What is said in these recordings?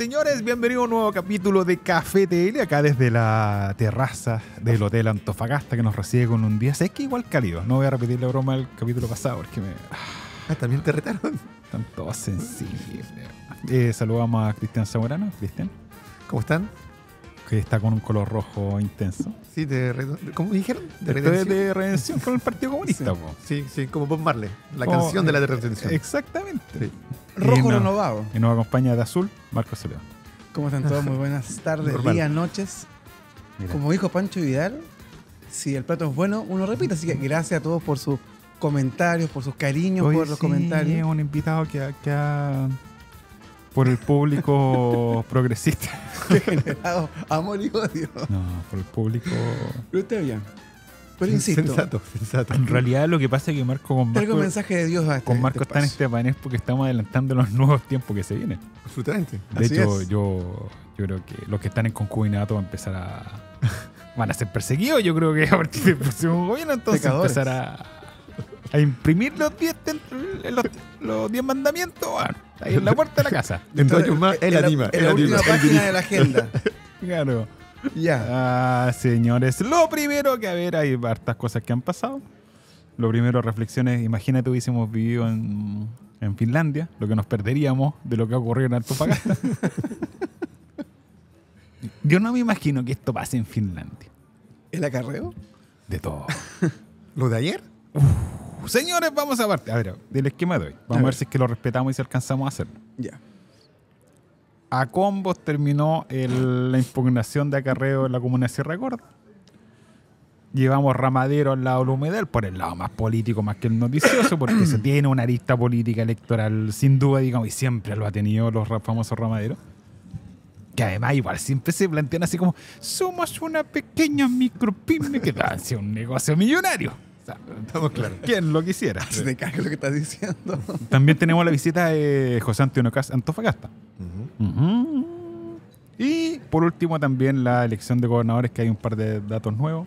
Señores, bienvenidos a un nuevo capítulo de Café TL, acá desde la terraza del Hotel Antofagasta que nos recibe con un día, sé que igual cálido. No voy a repetir la broma del capítulo pasado porque me... Ah, también te retaron. Están todos sensibles. Eh, saludamos a Cristian Zamorano. Cristian. ¿Cómo están? que está con un color rojo intenso. Sí, de, ¿cómo dijeron? De redención. de redención con el Partido Comunista. Sí, sí, como Bob Marley, la canción de la eh, redención. Exactamente. Rojo renovado. Y nos acompaña de azul, Marco Soledad. ¿Cómo están todos? Muy buenas tardes, días, noches. Como dijo Pancho Vidal, si el plato es bueno, uno repite. Así que gracias a todos por sus comentarios, por sus cariños, por los comentarios. Sí, un invitado que, que ha por el público progresista. generado amor y odio. No, por el público. Pero usted bien. Pero insisto. Sensato, sensato. En realidad lo que pasa es que Marco con Marco. mensaje de Dios este Con Marco está en este panel porque estamos adelantando los nuevos tiempos que se vienen. Absolutamente. De Así hecho, yo, yo creo que los que están en concubinato van a empezar a. van a ser perseguidos, yo creo que a partir del próximo gobierno, entonces Pecadores. empezar a a imprimir los 10 eh, los, diez mandamientos, ahí en la puerta de la casa. Entonces, anima. En la última página de la agenda. claro. Ya. Ah, señores, lo primero que a ver, hay hartas cosas que han pasado. Lo primero, reflexiones. Imagínate, hubiésemos vivido en, Finlandia, lo que nos perderíamos de lo que ha ocurrido en Antofagasta. Yo no me imagino que esto pase en Finlandia. ¿El acarreo? De todo. ¿Lo de ayer? Pues, señores, vamos a partir. A ver, del esquema de hoy. Vamos a, ver. si es que lo respetamos y si alcanzamos a hacerlo. Ya. A combos terminó la impugnación de acarreo en la comuna de Sierra Gorda. Llevamos Ramadero al lado humedal, por el lado más político más que el noticioso, porque se tiene una arista política electoral, sin duda, digamos, y siempre lo ha tenido los famosos Ramaderos que además igual siempre se plantean así como somos una pequeña micropyme que hace un negocio millonario estamos ¿Quién lo quisiera? Se te lo que estás diciendo. También tenemos la visita de José Antonio Cas- Antofagasta. Y por último también la elección de gobernadores, que hay un par de datos nuevos.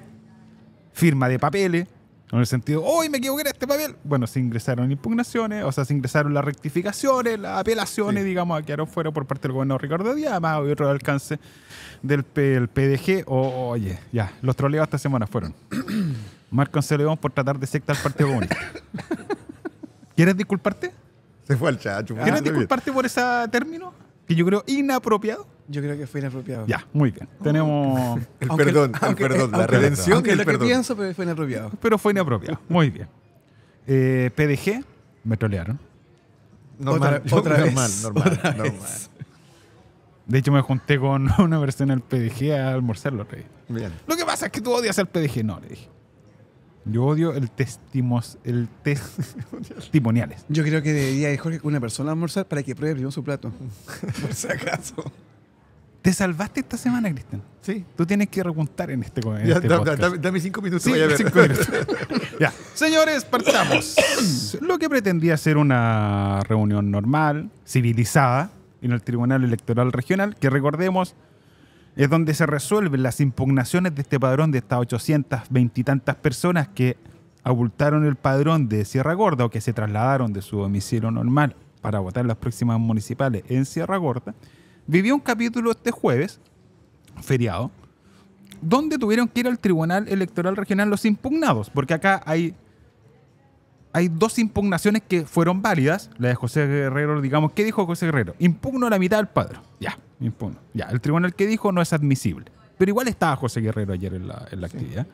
Firma de papeles, en el sentido, ¡hoy me equivoqué en este papel! Bueno, se ingresaron impugnaciones, o sea, se ingresaron las rectificaciones, las apelaciones, digamos, a ahora fuera por parte del gobernador Ricardo Díaz, además otro alcance del PDG. oye, ya, los troleos esta semana fueron. Marco Anselmo León por tratar de sectar al Partido Comunista. ¿Quieres disculparte? Se fue al chacho. ¿Quieres disculparte por ese término? Que yo creo inapropiado. Yo creo que fue inapropiado. Ya, muy bien. Tenemos. el perdón, el perdón, la redención. Aunque el lo perdón. que pienso, pero fue inapropiado. Pero fue inapropiado. Muy bien. Eh, PDG, me trolearon. Normal, otra, vez, normal, normal. De hecho, me junté con una persona del PDG a almorzarlo, Bien. Lo que pasa es que tú odias al PDG, no, le dije. Yo odio el testimos, el testimoniales. Yo creo que debería ir Jorge una persona a almorzar para que pruebe primero su plato. Por si acaso. Te salvaste esta semana, Cristian. Sí. Tú tienes que repuntar en este, en este podcast. dame cinco minutos. Sí, Cinco minutos. ya. Señores, partamos. Lo que pretendía ser una reunión normal, civilizada, en el Tribunal Electoral Regional, que recordemos es donde se resuelven las impugnaciones de este padrón de estas 820 y tantas personas que abultaron el padrón de Sierra Gorda o que se trasladaron de su domicilio normal para votar las próximas municipales en Sierra Gorda, vivió un capítulo este jueves, feriado, donde tuvieron que ir al Tribunal Electoral Regional los impugnados, porque acá hay hay dos impugnaciones que fueron válidas. La de José Guerrero, digamos, ¿qué dijo José Guerrero? Impugno la mitad del padre. Ya, impugno. Ya, el tribunal que dijo no es admisible. Pero igual estaba José Guerrero ayer en la, actividad,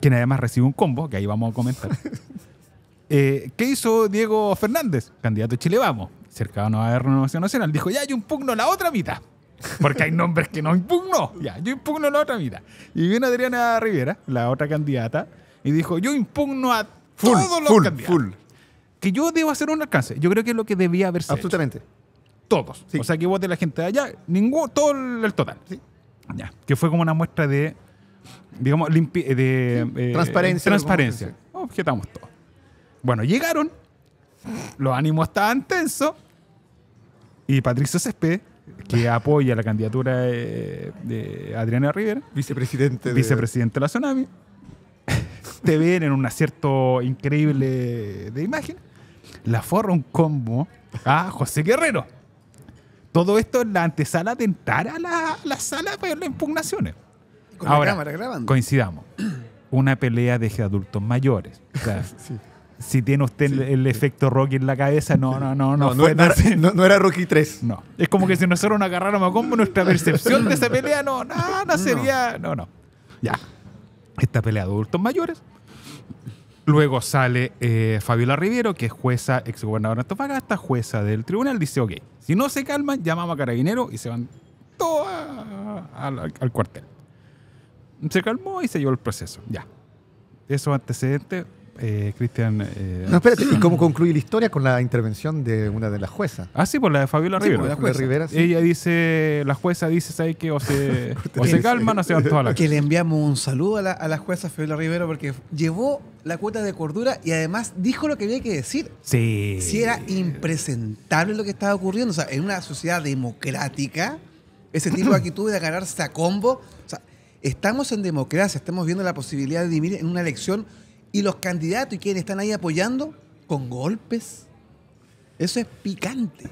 quien además recibe un combo, que ahí vamos a comentar. Eh, ¿Qué hizo Diego Fernández, candidato de Chile Vamos, cercano a la Renovación Nacional? Dijo, ya, yo impugno la otra mitad. Porque hay nombres que no impugno. Ya, yo impugno la otra mitad. Y viene Adriana Rivera, la otra candidata, y dijo, yo impugno a Full, full, Que yo debo hacer un alcance. Yo creo que es lo que debía haberse Absolutamente. Todos. O sea, que vote la gente de allá, ningún, todo el total. Ya. Que fue como una muestra de, digamos, eh, transparencia. Transparencia. Objetamos todo. Bueno, llegaron, los ánimos estaban tensos, y Patricio Césped que apoya la candidatura de, Adriana Rivera. Vicepresidente. De... Vicepresidente de la Tsunami ven en un acierto increíble de imagen, la forra un combo a José Guerrero. Todo esto en la antesala de a la, la sala para las impugnaciones. Ahora, Coincidamos. Una pelea de adultos mayores. si tiene usted el, efecto Rocky en la cabeza, no, no, no, no. No, fue era, no, era, Rocky 3. No. Es como que si nosotros nos agarráramos a combo, nuestra percepción de esa pelea, no, no, no sería. No, no. Ya. Esta pelea de adultos mayores, Luego sale eh, Fabiola Riviero, que es jueza, exgobernadora de Antofagasta, jueza del tribunal, dice, ok, si no se calman, llamamos a Carabinero y se van todos al, cuartel. Se calmó y se llevó el proceso, ya. Esos antecedentes eh, Cristian. Eh, ¿y cómo concluye la historia con la intervención de una de las juezas? Ah, sí, por la de Fabiola Rivera. La Rivera Ella dice, la jueza dice, ¿sabes qué? O se, o se calman o se van todas las Que le enviamos un saludo a la, a jueza Fabiola Rivera porque llevó la cuota de cordura y además dijo lo que había que decir. Sí. Si era impresentable lo que estaba ocurriendo. O sea, en una sociedad democrática, ese tipo de actitud de agarrarse a combo. O sea, estamos en democracia, estamos viendo la posibilidad de vivir en una elección y los candidatos y quienes están ahí apoyando con golpes. Eso es picante.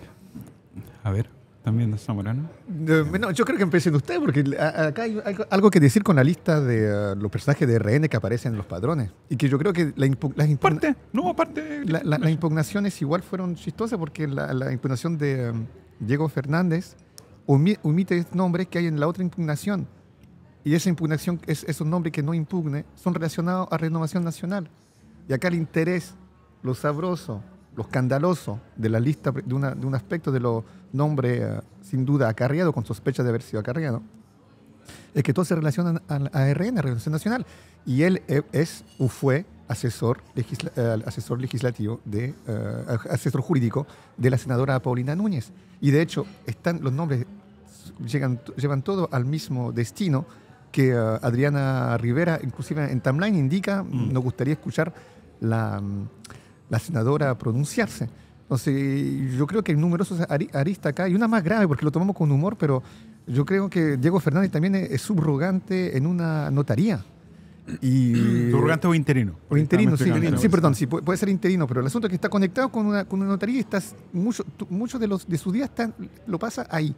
A ver, también de Zamorano. Eh, no, yo creo que empecé de usted, porque acá hay algo que decir con la lista de eh, los personajes de RN que aparecen en los padrones. Y que yo creo que la las impugnaciones. igual fueron chistosas, porque la, impugnación de eh, Diego Fernández omite nombres que hay en la otra impugnación y esa impugnación, es, esos nombres que no impugne, son relacionados a Renovación Nacional. Y acá el interés, lo sabroso, lo escandaloso de la lista, de, un aspecto de los nombres eh, sin duda acarreado, con sospecha de haber sido acarreado, es que todos se relacionan a, RN, a Renovación Nacional. Y él eh, es o fue asesor, eh, asesor legislativo, de, asesor jurídico de la senadora Paulina Núñez. Y de hecho, están los nombres llegan, llevan todo al mismo destino, que eh, Adriana Rivera, inclusive en timeline, indica, mm. nos gustaría escuchar mm, la, senadora pronunciarse. Entonces, yo creo que hay numerosos aristas acá, y una más grave, porque lo tomamos con humor, pero yo creo que Diego Fernández también es, subrogante en una notaría. Y, ¿Subrogante o interino? interino, sí. sí, perdón, sí, puede ser interino, pero el asunto es que está conectado con una, notaría y estás, mucho, muchos de, los, de su día lo pasa ahí.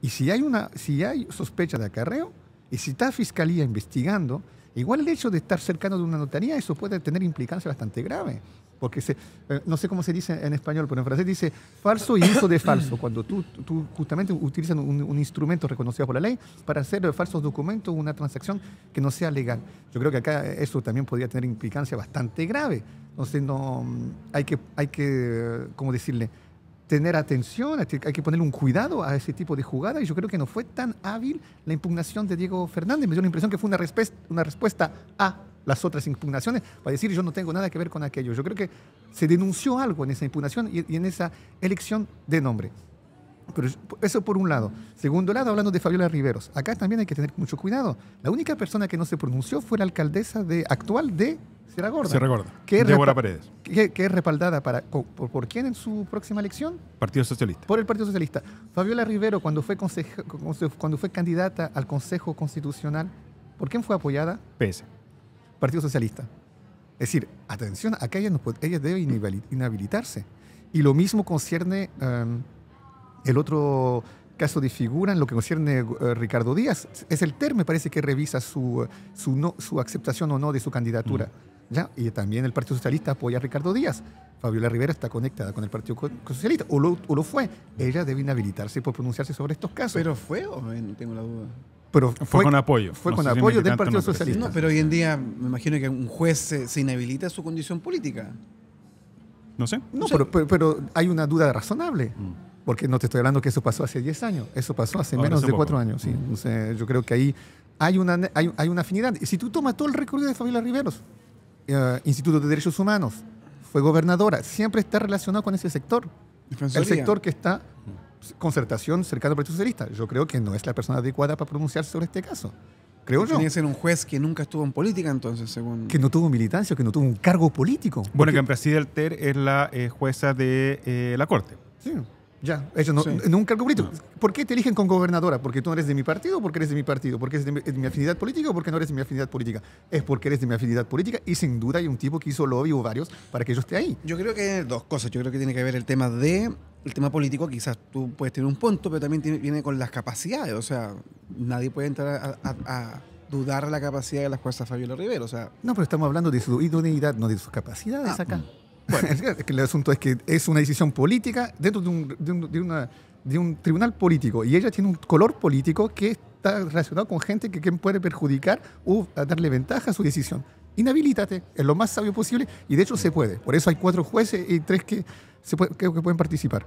Y si hay, una, si hay sospecha de acarreo, y si está fiscalía investigando, igual el hecho de estar cercano de una notaría, eso puede tener implicancia bastante grave. Porque se, eh, no sé cómo se dice en español, pero en francés dice falso y uso de falso. Cuando tú, tú justamente utilizas un, instrumento reconocido por la ley para hacer falsos documentos, una transacción que no sea legal. Yo creo que acá eso también podría tener implicancia bastante graves. Entonces, no, hay, que, hay que, ¿cómo decirle? tener atención, hay que poner un cuidado a ese tipo de jugada y yo creo que no fue tan hábil la impugnación de Diego Fernández. Me dio la impresión que fue una, respuesta, una respuesta a las otras impugnaciones para decir yo no tengo nada que ver con aquello. Yo creo que se denunció algo en esa impugnación y, en esa elección de nombre. Pero eso por un lado. Segundo lado, hablando de Fabiola Riveros, acá también hay que tener mucho cuidado. La única persona que no se pronunció fue la alcaldesa de, actual de se recuerda. ¿Qué Que es respaldada para, por, quién en su próxima elección? Partido Socialista. Por el Partido Socialista. Fabiola Rivero, cuando fue, cuando fue candidata al Consejo Constitucional, ¿por quién fue apoyada? PS. Partido Socialista. Es decir, atención, acá ella, no puede, ella debe inhabilitarse. Y lo mismo concierne em, el otro caso de figura en lo que concierne eh, Ricardo Díaz. Es el TER, me parece, que revisa su, su, aceptación o no de su candidatura. Mm. ¿ya? Y también el Partido Socialista apoya a Ricardo Díaz. Fabiola Rivera está conectada con el Partido Socialista, o lo, fue. Ella debe inhabilitarse por pronunciarse sobre estos casos. ¿Pero fue o no? Tengo la duda. Pero fue, con apoyo. Fue con apoyo del Partido Socialista. pero hoy en día me imagino que un juez se, inhabilita su condición política. No sé. No, Pero, hay una duda razonable. Mm. Porque no te estoy hablando que eso pasó hace 10 años, eso pasó hace menos de 4 años. Mm. yo creo que ahí hay una, hay, una afinidad. si tú tomas todo el recorrido de Fabiola Riveros, eh, Instituto de Derechos Humanos, fue gobernadora, siempre está relacionado con ese sector. El sector que está concertación cercano al Partido Socialista. Yo creo que no es la persona adecuada para pronunciarse sobre este caso. Creo yo. Tenía que ser un juez que nunca estuvo en política, entonces, según. Que no tuvo militancia, que no tuvo un cargo político. Bueno, que en Brasil Ter es la eh, jueza de eh, la Corte. Sí. Ya, eso no, nunca lo ¿Por qué te eligen con gobernadora? ¿Porque tú no eres de mi partido? ¿Porque eres de mi partido? ¿Porque eres de mi, afinidad política o porque no eres de mi afinidad política? Es porque eres de mi afinidad política y sin duda hay un tipo que hizo lobby o varios para que yo esté ahí. Yo creo que dos cosas. Yo creo que tiene que ver el tema de el tema político, quizás tú puedes tener un punto, pero también viene con las capacidades. O sea, nadie puede entrar a, dudar la capacidad de las fuerzas Fabiola Rivero. O sea, no, pero estamos hablando de su idoneidad, no de sus capacidades ah, acá. Mm. Bueno, que el asunto es que es una decisión política dentro de un, una, de un tribunal político y ella tiene un color político que está relacionado con gente que, puede perjudicar o darle ventaja a su decisión. Inhabilítate, es lo más sabio posible y de hecho se puede. Por eso hay cuatro jueces y tres que, se pueden participar.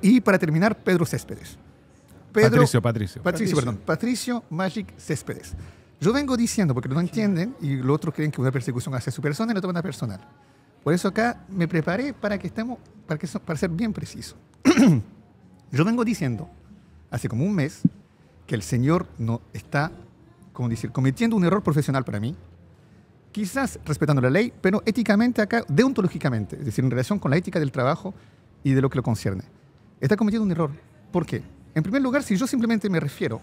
Y para terminar, Pedro Céspedes. Patricio, Patricio, Patricio. perdón. Patricio Magic Céspedes. Yo vengo diciendo, porque no entienden y los otros creen que una persecución hacia su persona y lo toman a personal. Por eso acá me preparé para que estemos, para, que, para ser bien preciso. Yo vengo diciendo hace como un mes que el Señor no está, como decir, cometiendo un error profesional para mí, quizás respetando la ley, pero éticamente acá, deontológicamente, es decir, en relación con la ética del trabajo y de lo que lo concierne. Está cometiendo un error. ¿Por qué? En primer lugar, si yo simplemente me refiero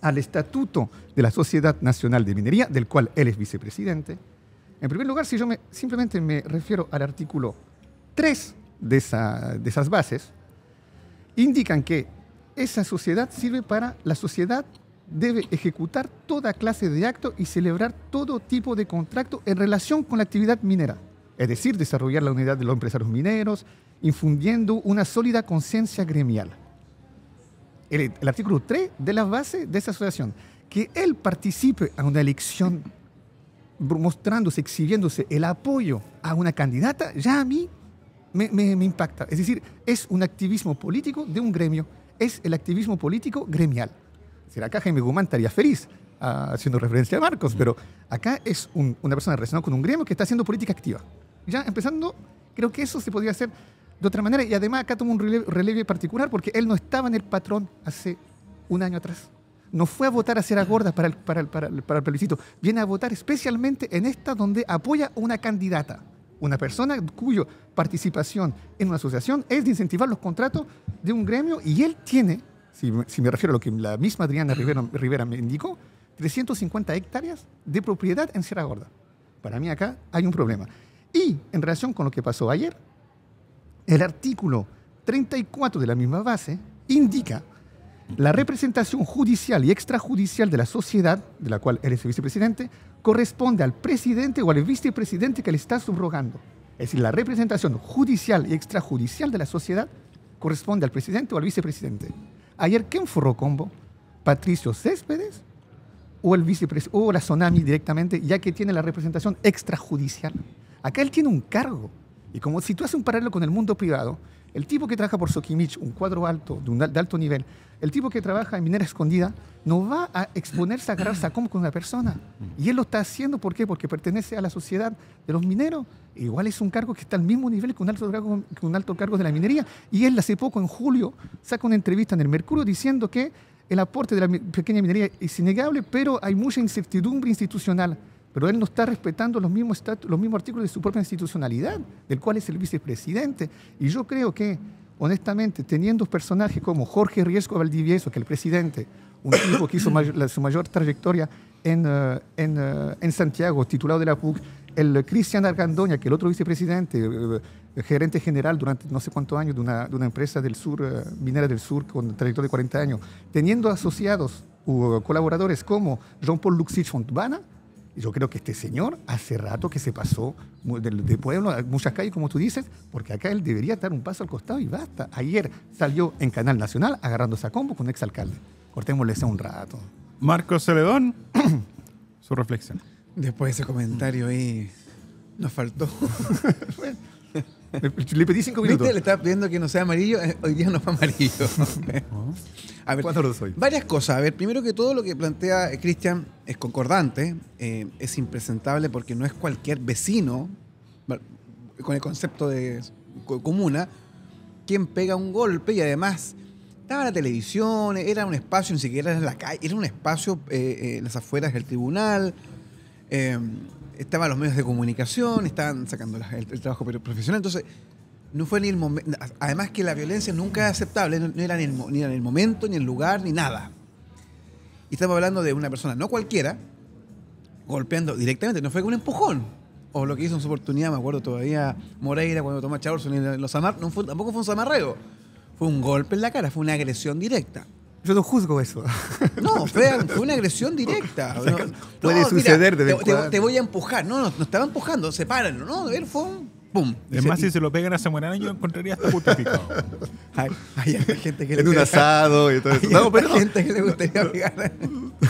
al estatuto de la Sociedad Nacional de Minería, del cual él es vicepresidente, en primer lugar, si yo simplemente me refiero al artículo 3 de, esas bases, indican que esa sociedad sirve para la sociedad debe ejecutar toda clase de acto y celebrar todo tipo de contrato en relación con la actividad minera, es decir, desarrollar la unidad de los empresarios mineros, infundiendo una sólida conciencia gremial. El, artículo 3 de las bases de esa asociación, que él participe a una elección mostrándose, exhibiéndose el apoyo a una candidata, ya a mí me, impacta. Es decir, es un activismo político de un gremio, es el activismo político gremial. Si acá Jaime Guzmán estaría feliz ah, haciendo referencia a Marcos, pero acá es una persona relacionada con un gremio que está haciendo política activa. Ya empezando, creo que eso se podría hacer de otra manera. Y además acá tomo un relieve particular porque él no estaba en el patrón hace un año atrás no fue a votar a Sierra Gorda para el, para, plebiscito, viene a votar especialmente en esta donde apoya una candidata, una persona cuya participación en una asociación es de incentivar los contratos de un gremio y él tiene, si, me refiero a lo que la misma Adriana Rivera, Rivera me indicó, 350 hectáreas de propiedad en Sierra Gorda. Para mí acá hay un problema. Y en relación con lo que pasó ayer, el artículo 34 de la misma base indica la representación judicial y extrajudicial de la sociedad, de la cual eres el vicepresidente, corresponde al presidente o al vicepresidente que le está subrogando. Es decir, la representación judicial y extrajudicial de la sociedad corresponde al presidente o al vicepresidente. Ayer, ¿quién forró combo? ¿Patricio Céspedes o, el o la Sonami directamente, ya que tiene la representación extrajudicial? Acá él tiene un cargo. Y como si tú haces un paralelo con el mundo privado, el tipo que trabaja por Sokimich, un cuadro alto, de, alto nivel, el tipo que trabaja en minera escondida, no va a exponerse a agarrar a con una persona. Y él lo está haciendo, ¿por qué? Porque pertenece a la sociedad de los mineros. Igual es un cargo que está al mismo nivel que un alto cargo, que un alto cargo de la minería. Y él hace poco, en julio, saca una entrevista en el Mercurio diciendo que el aporte de la pequeña minería es innegable, pero hay mucha incertidumbre institucional pero él no está respetando los mismos, los mismos artículos de su propia institucionalidad, del cual es el vicepresidente. Y yo creo que, honestamente, teniendo personajes como Jorge Riesco Valdivieso, que es el presidente, un tipo que hizo su mayor trayectoria en, eh, eh, en, Santiago, titulado de la PUC, el Cristian Argandoña, que el otro vicepresidente, eh, gerente general durante no sé cuántos años de una, empresa del sur, minera del sur, con trayectoria de 40 años, teniendo asociados o uh, colaboradores como Jean-Paul Luxich Fontbana, yo creo que este señor hace rato que se pasó de, pueblo a muchas calles, como tú dices, porque acá él debería dar un paso al costado y basta. Ayer salió en Canal Nacional agarrándose a combo con un exalcalde. Cortémosle ese un rato. Marco Celedón, su reflexión. Después de ese comentario ahí, nos faltó. le, pedí cinco minutos. Le estaba pidiendo que no sea amarillo, eh, hoy día no fue amarillo. A ver, soy? Varias cosas. A ver, primero que todo lo que plantea eh, Cristian es concordante, eh, es impresentable porque no es cualquier vecino, con el concepto de comuna, quien pega un golpe y además estaba la televisión, era un espacio, ni siquiera era la calle, era un espacio eh, en las afueras del tribunal, estaban los medios de comunicación, estaban sacando el, el, trabajo profesional, entonces no fue ni el momento. Además que la violencia nunca es aceptable, no, era ni, en el momento, ni en el lugar, ni nada. Y estamos hablando de una persona, no cualquiera, golpeando directamente, no fue con un empujón. O lo que hizo en su oportunidad, me acuerdo todavía, Moreira cuando tomó a los amar, tampoco fue un zamarreo. Fue un golpe en la cara, fue una agresión directa. Yo no juzgo eso. No, fue, una agresión directa. puede suceder de te, te, voy a empujar. No, no, no estaba empujando, Sepáralo. No, él fue un ¡Pum! Es más, si se lo pegan a Zamorano, yo encontraría hasta justificado. Hay, hay gente que le En un asado y todo eso. Hay no, pero gente que le gustaría pegar.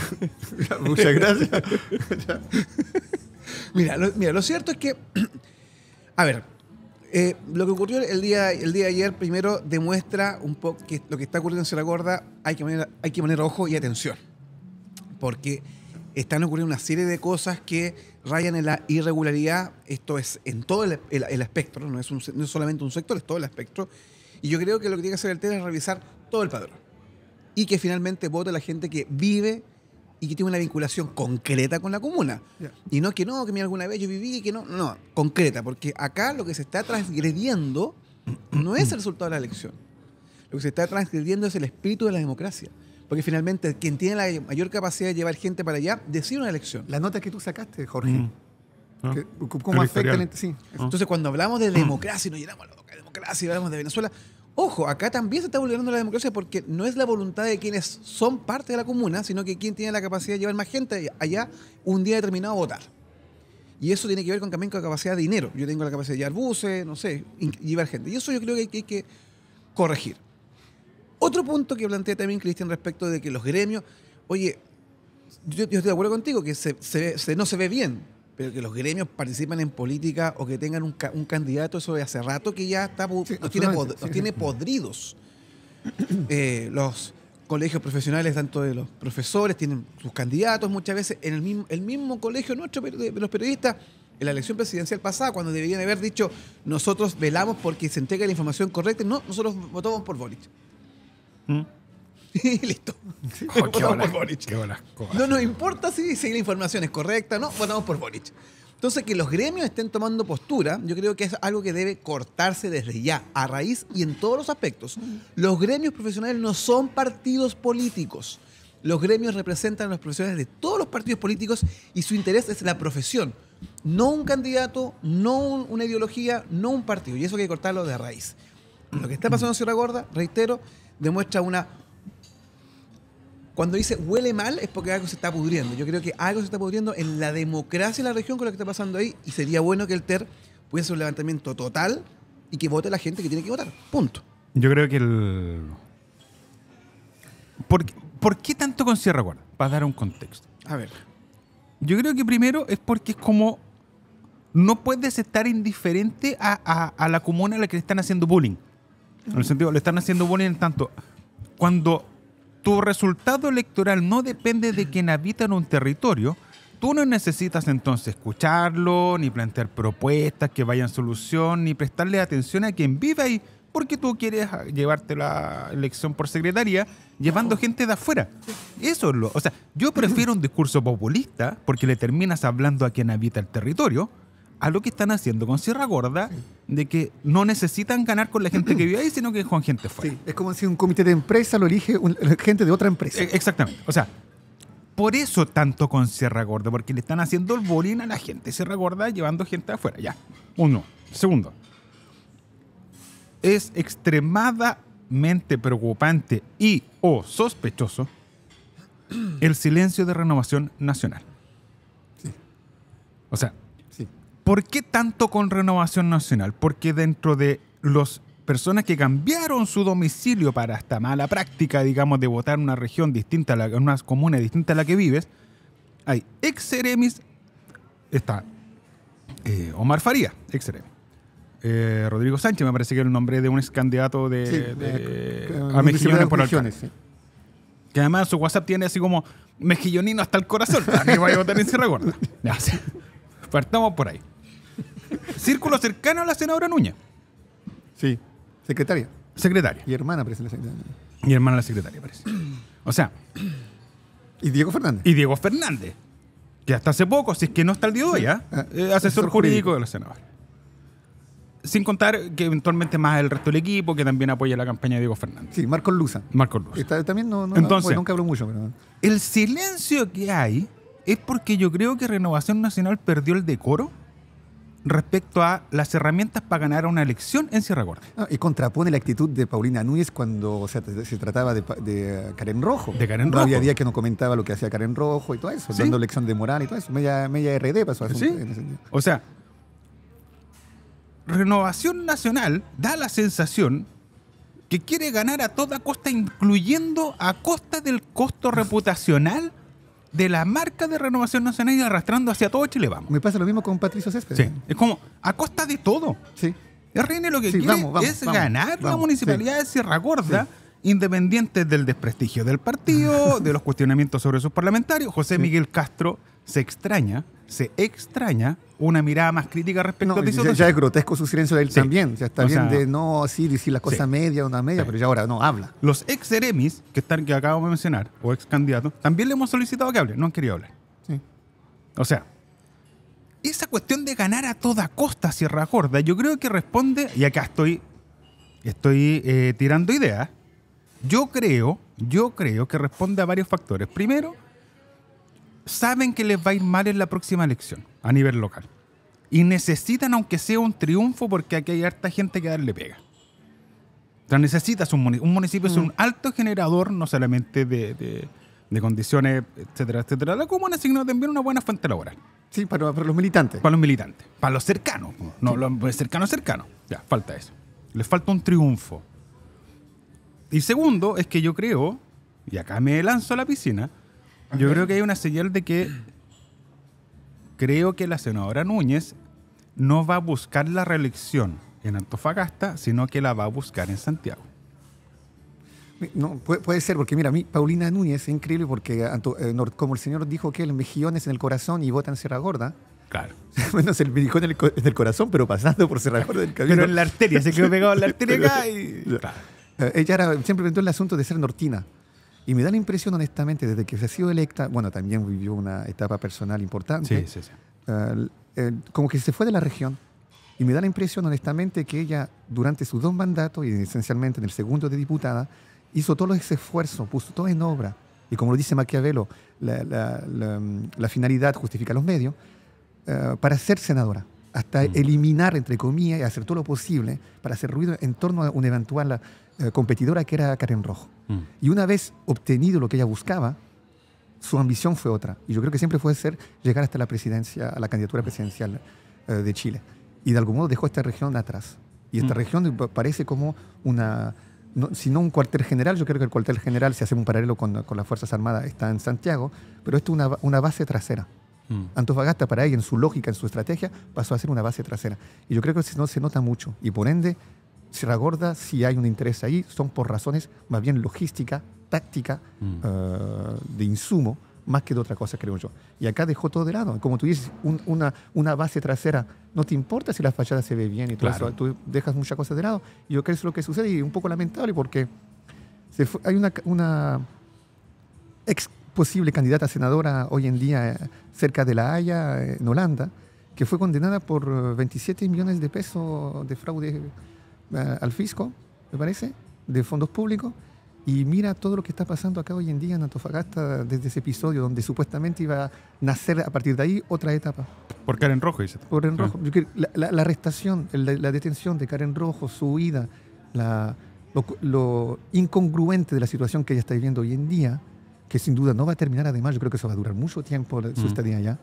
Muchas gracias. mira, lo, mira, lo cierto es que. a ver. Eh, lo que ocurrió el día, de ayer, primero, demuestra un poco que lo que está ocurriendo en Sierra Gorda hay que poner ojo y atención. Porque están ocurriendo una serie de cosas que rayan en la irregularidad, esto es en todo el, el, espectro, no es, solamente un sector, es todo el espectro. Y yo creo que lo que tiene que hacer el tema es revisar todo el padrón. Y que finalmente vote la gente que vive y que tiene una vinculación concreta con la comuna. Y no que no, que alguna vez yo viví y que no, no, concreta, porque acá lo que se está transgrediendo no es el resultado de la elección. Lo que se está transgrediendo es el espíritu de la democracia. Porque finalmente quien tiene la mayor capacidad de llevar gente para allá decide una elección. Las notas que tú sacaste, Jorge. Mm. Ah. ¿Cómo afecta sí. Ah. Entonces, cuando hablamos de mm. democracia y nos llenamos la de democracia hablamos de Venezuela, ojo, acá también se está vulnerando la democracia porque no es la voluntad de quienes son parte de la comuna, sino que quien tiene la capacidad de llevar más gente allá un día determinado a votar. Y eso tiene que ver con también con capacidad de dinero. Yo tengo la capacidad de llevar buses, no sé, llevar gente. Y eso yo creo que hay que corregir. Otro punto que plantea también Cristian respecto de que los gremios, oye, yo, estoy de acuerdo contigo que no se ve bien, pero que los gremios participan en política o que tengan un, candidato, eso de hace rato que ya está, nos, tiene, podridos. Eh, los colegios profesionales, tanto de los profesores, tienen sus candidatos muchas veces. En el mismo, el mismo colegio nuestro, de los periodistas, en la elección presidencial pasada, cuando deberían haber dicho nosotros velamos porque se entregue la información correcta, no, nosotros votamos por Boric. ¿Mm? y listo. Oh, Boric. no nos importa si, la información es correcta, no, votamos por Boric. Entonces, que los gremios estén tomando postura, yo creo que es algo que debe cortarse desde ya, a raíz y en todos los aspectos. Mm. Los gremios profesionales no son partidos políticos. Los gremios representan a los profesionales de todos los partidos políticos y su interés es la profesión. No un candidato, no una ideología, no un partido. Y eso hay que cortarlo de raíz. Lo que está pasando señora Gorda, reitero, demuestra una... Cuando dice huele mal es porque algo se está pudriendo. Yo creo que algo se está pudriendo en la democracia de la región con lo que está pasando ahí y sería bueno que el TER pudiese hacer un levantamiento total y que vote la gente que tiene que votar. Punto. Yo creo que el... ¿Por, ¿por qué tanto con Sierra Para dar un contexto. A ver. Yo creo que primero es porque es como no puedes estar indiferente a, a, la comuna a la que le están haciendo bullying. En el sentido, le están haciendo bullying en tanto. Cuando tu resultado electoral no depende de quien habita en un territorio, tú no necesitas entonces escucharlo, ni plantear propuestas que vayan solución, ni prestarle atención a quien vive ahí, porque tú quieres llevarte la elección por secretaría llevando gente de afuera. Eso es lo. O sea, yo prefiero un discurso populista, porque le terminas hablando a quien habita el territorio a lo que están haciendo con Sierra Gorda, de que no necesitan ganar con la gente que vive ahí, sino que con gente fuera. Sí, es como si un comité de empresa lo elige gente de otra empresa. E, exactamente. O sea, por eso tanto con Sierra Gorda, porque le están haciendo el bolín a la gente. Sierra Gorda llevando gente afuera. Ya. Uno. Segundo. Es extremadamente preocupante y o sospechoso el silencio de renovación nacional. Sí. O sea, ¿Por qué tanto con Renovación Nacional? Porque dentro de las personas que cambiaron su domicilio para esta mala práctica, digamos, de votar en una región distinta, en una comuna distinta a la que vives, hay ex Ceremis, está eh, Omar Faría, ex Eremis. Eh, Rodrigo Sánchez, me parece que es el nombre de un ex candidato de, sí, a Mejillones por Que además su WhatsApp tiene así como mejillonino hasta el corazón. que vaya a votar en Sierra Gorda. partamos por ahí. Círculo cercano a la senadora Nuña. Sí, secretaria. Secretaria. Y hermana, parece la secretaria. Y hermana la secretaria, parece. O sea. Y Diego Fernández. Y Diego Fernández. Que hasta hace poco, si es que no está el día de hoy, ¿ah? Ah, eh, asesor, jurídico. de la senadora sin contar que eventualmente más el resto del equipo que también apoya la campaña de Diego Fernández. Sí, Marcos Luza. Marcos Luza. también no, Entonces, nunca mucho. El silencio que hay es porque yo creo que Renovación Nacional perdió el decoro respecto a las herramientas para ganar una elección en Sierra Gorda. y contrapone la actitud de Paulina Núñez cuando se, se trataba de, Karen Rojo. De Karen no Había día que no comentaba lo que hacía Karen Rojo y todo eso, dando lección de moral y todo eso. Media, RD pasó ¿Sí? O sea, Renovación Nacional da la sensación que quiere ganar a toda costa, incluyendo a costa del costo reputacional de la marca de Renovación Nacional y arrastrando hacia todo Chile vamos. Me pasa lo mismo con Patricio Céspedes. Sí, es como a costa de todo. Sí. RN lo que quiere es ganar la municipalidad de Sierra Gorda. independiente del desprestigio del partido, de los cuestionamientos sobre sus parlamentarios, José Miguel Castro se extraña, se extraña una mirada más crítica respecto a eso. Ya, ya, es grotesco su silencio de él también. está bien de no así decir las cosas media, una media, pero ya ahora no habla. Los ex eremis que están que acabo de mencionar, o ex candidatos, también le hemos solicitado que hable, no han querido hablar. O sea, esa cuestión de ganar a toda costa Sierra Gorda, yo creo que responde, y acá estoy, estoy eh, tirando ideas. Yo creo, yo creo que responde a varios factores. Primero, saben que les va a ir mal en la próxima elección a nivel local. Y necesitan, aunque sea un triunfo, porque aquí hay harta gente que darle pega. O sea, necesitas un, municipio, es un mm. alto generador, no solamente de, condiciones, etcétera, etcétera, la comuna, sino también una buena fuente laboral. Sí, para, los militantes. Para los militantes. Para los cercanos. No, los pues, cercanos, cercanos. Ya, falta eso. Les falta un triunfo. Y segundo, es que yo creo, y acá me lanzo a la piscina, yo creo que hay una señal de que creo que la senadora Núñez no va a buscar la reelección en Antofagasta, sino que la va a buscar en Santiago. No, puede, ser, porque mira, a mí, Paulina Núñez es increíble porque eh, eh, como el señor dijo que el mejillón es en el corazón y vota en Sierra Gorda. Claro. bueno, se el mejillón en el, corazón, pero pasando por Sierra Gorda del camino. Pero en la arteria, se quedó pegado en la arteria acá y... Eh, ella era, siempre pensó el asunto de ser nortina. Y me da la impresión, honestamente, desde que se ha sido electa, bueno, también vivió una etapa personal importante. Ah, eh, como que se fue de la región. Y me da la impresión, honestamente, que ella, durante sus dos mandatos, y esencialmente en el segundo de diputada, hizo todo ese esfuerzo, puso todo en obra. Y como lo dice Maquiavelo, la, finalidad justifica los medios, ah, para ser senadora hasta mm. eliminar, entre comillas, y hacer todo lo posible para hacer ruido en torno a una eventual ah, competidora que era Karen Rojo. Y una vez obtenido lo que ella buscaba, su ambición fue otra. Y yo creo que siempre fue ser llegar hasta la presidencia, a la candidatura presidencial eh, de Chile. Y de algún modo dejó esta región atrás. Y esta mm. región parece como una, si no un cuartel general, yo creo que el cuartel general, si hacemos un paralelo con, con las Fuerzas Armadas, está en Santiago, pero esto es una, base trasera. Mm. Antofagasta para ella, en su lógica, en su estrategia, pasó a ser una base trasera. Y yo creo que no se nota mucho. Y por ende, Sierra Gorda, si hay un interés ahí, son por razones más bien logística, táctica, mm. eh, de insumo, más que de otra cosa, creo yo. Y acá dejó todo de lado. Como tú dices, una, una base trasera, no te importa si la fachada se ve bien y todo eso, tú dejas muchas cosas de lado. yo creo que es lo que sucede y un poco lamentable porque hay una, una ex posible candidata a senadora hoy en día eh, cerca de La Haya, eh, en Holanda, que fue condenada por 27 millones de pesos de fraude al fisco, me parece, de fondos públicos, y mira todo lo que está pasando acá hoy en día en Antofagasta desde ese episodio donde supuestamente iba a nacer a partir de ahí otra etapa. Por Karen Rojo, dice. Por Karen ah. Rojo. La, arrestación, la, detención de Karen Rojo, su huida, la, lo, incongruente de la situación que ella está viviendo hoy en día, que sin duda no va a terminar además, yo creo que eso va a durar mucho tiempo su mm. estadía allá.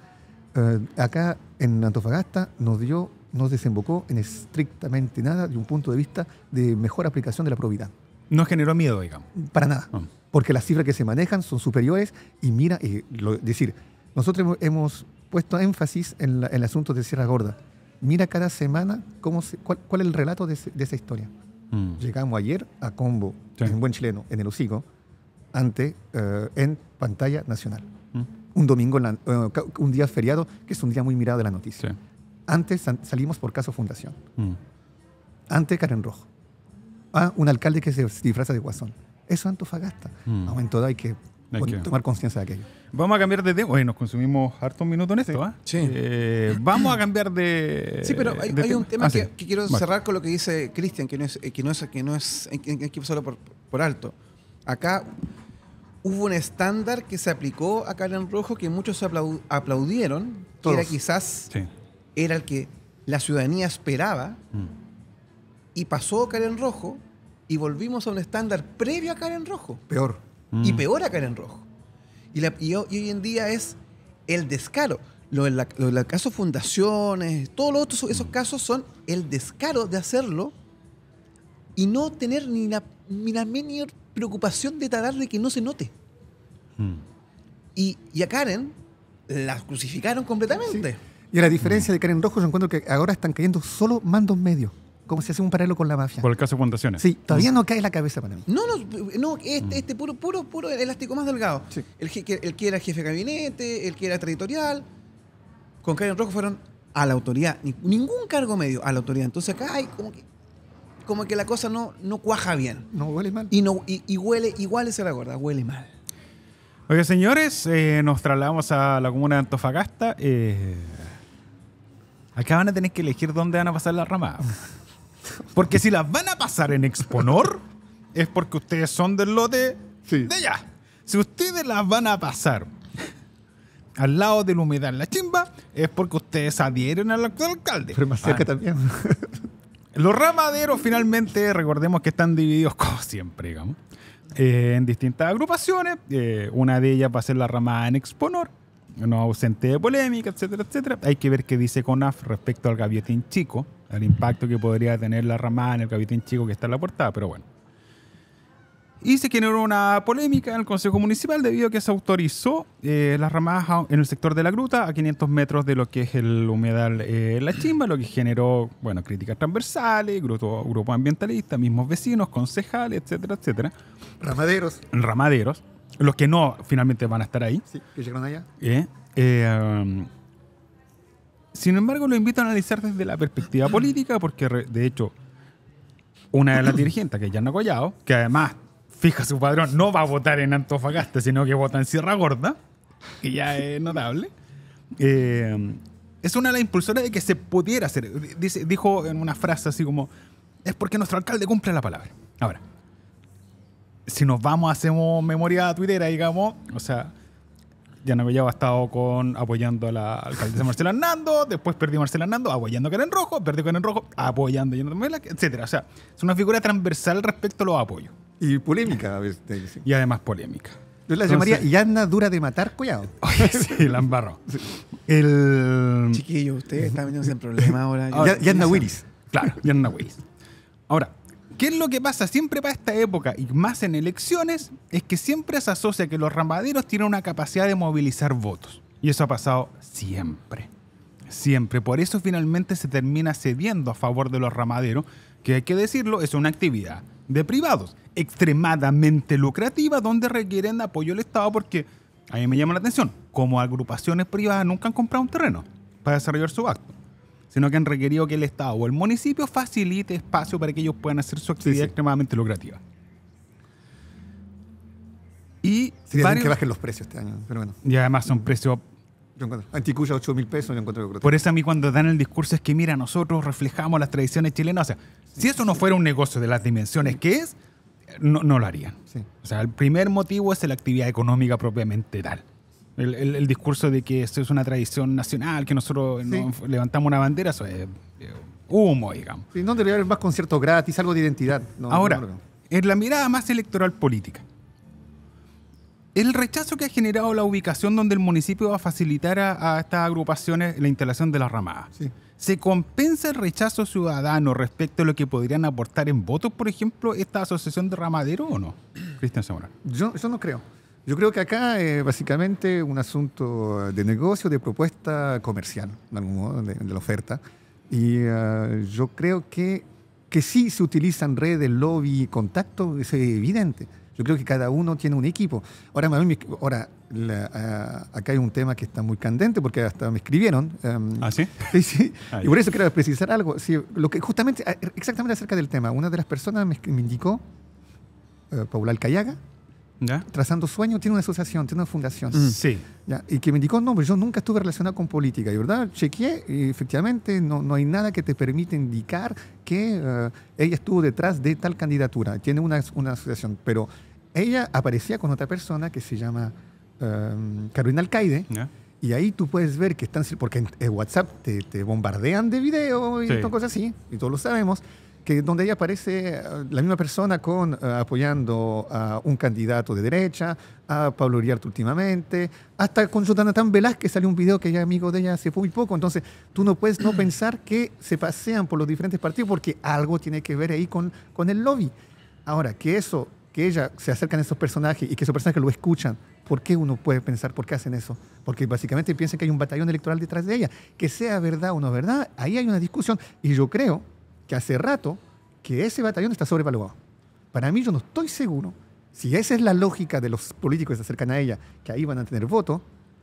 Eh, acá en Antofagasta nos dio no desembocó en estrictamente nada de un punto de vista de mejor aplicación de la probidad. No generó miedo, digamos. Para nada. Ah. Porque las cifras que se manejan son superiores y mira, eh, decir, nosotros hemos puesto énfasis en, el asunto de Sierra Gorda. Mira cada semana cómo cuál, es el relato de, esa historia. Mm. Llegamos ayer a Combo, un en buen chileno, en el Osigo, ante, eh, en pantalla nacional. Mm. Un domingo, eh, un día feriado, que es un día muy mirado de la noticia. Antes salimos por caso fundación. Mm. Antes Karen Rojo. Ah, un alcalde que se disfraza de guasón. Eso es Antofagasta. Mm. en todo hay que tomar conciencia de aquello. Vamos a cambiar de tema. Oye, nos consumimos hartos minutos en esto, ¿ah? ¿eh? Sí. vamos a cambiar de. Sí, pero hay, un tema ah, que, quiero cerrar con lo que dice Cristian, que no es, eh, que no es, que no es, por, alto. Acá hubo un estándar que se aplicó a Karen Rojo que muchos aplaudieron, Todos. que era quizás sí era el que la ciudadanía esperaba mm. y pasó Karen Rojo y volvimos a un estándar previo a Karen Rojo. Peor. Y mm. peor a Karen Rojo. Y, hoy en día es el descaro. Lo casos caso fundaciones, todos los otros, esos casos son el descaro de hacerlo y no tener ni la, la menor preocupación de tratar de que no se note. Mm. Y, a Karen la crucificaron completamente. Y a la diferencia mm. de Karen Rojo, yo encuentro que ahora están cayendo solo mandos medios. Como si hacemos un paralelo con la mafia. Por el caso de fundaciones. Sí, todavía mm. no cae la cabeza para mí. No, no, este, mm. este, puro, puro, puro elástico más delgado. El, que, el que era jefe de gabinete, el que era territorial. Con Karen Rojo fueron a la autoridad. Ningún cargo medio a la autoridad. Entonces acá hay como que como que la cosa no, no cuaja bien. No huele mal. Y, no, y, huele, igual es la gorda, huele mal. Oye, señores, eh, nos trasladamos a la comuna de Antofagasta. Eh, Acá van a tener que elegir dónde van a pasar las ramadas. Porque si las van a pasar en Exponor, es porque ustedes son del lote de allá. Si ustedes las van a pasar al lado de la humedad en La Chimba, es porque ustedes adhieren al alcalde. Pero ah. también. Los ramaderos finalmente, recordemos que están divididos como siempre, digamos, eh, en distintas agrupaciones. Eh, una de ellas va a ser la ramada en Exponor, no ausente de polémica, etcétera, etcétera. Hay que ver qué dice CONAF respecto al gavietín chico, al impacto que podría tener la ramada en el gavietín chico que está en la portada, pero bueno. Y se generó una polémica en el Consejo Municipal debido a que se autorizó la eh, las en el sector de la gruta a 500 metros de lo que es el humedal eh, La Chimba, lo que generó bueno, críticas transversales, grupos grupo ambientalistas, mismos vecinos, concejales, etcétera, etcétera. Ramaderos. Ramaderos. Los que no finalmente van a estar ahí. Sí, que llegaron allá. Eh, eh, um, sin embargo, lo invito a analizar desde la perspectiva política, porque de hecho, una de las dirigentes, que es Yana Collado, que además fija su padrón, no va a votar en Antofagasta, sino que vota en Sierra Gorda, que ya es notable. Eh, es una de las impulsoras de que se pudiera hacer. dijo en una frase así como: es porque nuestro alcalde cumple la palabra. Ahora, si nos vamos, hacemos memoria tuitera, digamos, o sea, Yanagoya ha estado con, apoyando a la alcaldesa Marcela Hernando, después perdió a Marcela Hernando, apoyando a Karen Rojo, perdió a Karen Rojo, apoyando a Mela, etc. O sea, es una figura transversal respecto a los apoyos. Y polémica a veces. Y además polémica. Yo la llamaría Yanna dura de matar, cuidado. sí, la El... Chiquillo, usted está viendo sin problema. ahora. ahora Yanna Willis. Claro, Yanna Willis. Ahora, ¿Qué es lo que pasa siempre para esta época y más en elecciones? Es que siempre se asocia que los ramaderos tienen una capacidad de movilizar votos. Y eso ha pasado siempre. Siempre. Por eso finalmente se termina cediendo a favor de los ramaderos, que hay que decirlo, es una actividad de privados, extremadamente lucrativa, donde requieren apoyo del Estado porque a mí me llama la atención, como agrupaciones privadas nunca han comprado un terreno para desarrollar su acto sino que han requerido que el Estado o el municipio facilite espacio para que ellos puedan hacer su actividad extremadamente lucrativa. Y que bajen los precios este año, Y además son precios yo Anticuya, 8 mil pesos, yo encuentro que Por eso a mí cuando dan el discurso es que, mira, nosotros reflejamos las tradiciones chilenas. O sea, si eso no fuera un negocio de las dimensiones que es, no, no lo harían. O sea, el primer motivo es la actividad económica propiamente tal. El, discurso de que eso es una tradición nacional, que nosotros levantamos una bandera, eso es eh, humo, digamos. Sí, no debería haber más conciertos gratis, algo de identidad. Ahora, en la mirada más electoral política, el rechazo que ha generado la ubicación donde el municipio va a facilitar a, estas agrupaciones la instalación de las ramadas. ¿Se compensa el rechazo ciudadano respecto a lo que podrían aportar en votos, por ejemplo, esta asociación de ramaderos o no? Cristian Zamora. Yo, yo no creo. Yo creo que acá es básicamente un asunto de negocio, de propuesta comercial, de algún modo, de, la oferta. Y ah, yo creo que, que sí se utilizan redes, lobby, contacto, es evidente. Yo creo que cada uno tiene un equipo. Ahora, ahora ah, acá hay un tema que está muy candente porque hasta me escribieron. Em, ¿Ah, sí? Sí, sí. Ah, y por eso quiero precisar algo. lo que justamente, exactamente acerca del tema, una de las personas me, me indicó, eh, Paula Alcayaga, Trazando Sueños tiene una asociación, tiene una fundación. Mm. Sí. Y que me indicó, no, pero pues yo nunca estuve relacionado con política. Y verdad, chequeé y efectivamente no, no hay nada que te permita indicar que eh, ella estuvo detrás de tal candidatura. Tiene una, asociación. Pero ella aparecía con otra persona que se llama em, Carolina Alcaide. Y ahí tú puedes ver que están, porque en WhatsApp te, bombardean de video y cosas así, y todos lo sabemos donde ella aparece ah, la misma persona con, ah, apoyando a un candidato de derecha, a Pablo Uriarte últimamente, hasta con Jonathan Velázquez salió un video que ella amigo de ella hace muy poco. Entonces, tú no puedes no pensar que se pasean por los diferentes partidos porque algo tiene que ver ahí con, con el lobby. Ahora, que eso, que ella se acerca a esos personajes y que esos personajes lo escuchan, ¿por qué uno puede pensar por qué hacen eso? Porque básicamente piensan que hay un batallón electoral detrás de ella. Que sea verdad o no verdad, ahí hay una discusión. Y yo creo que hace rato que ese batallón está sobrevaluado. Para mí yo no estoy seguro si esa es la lógica de los políticos que se acercan a ella, que ahí van a tener voto,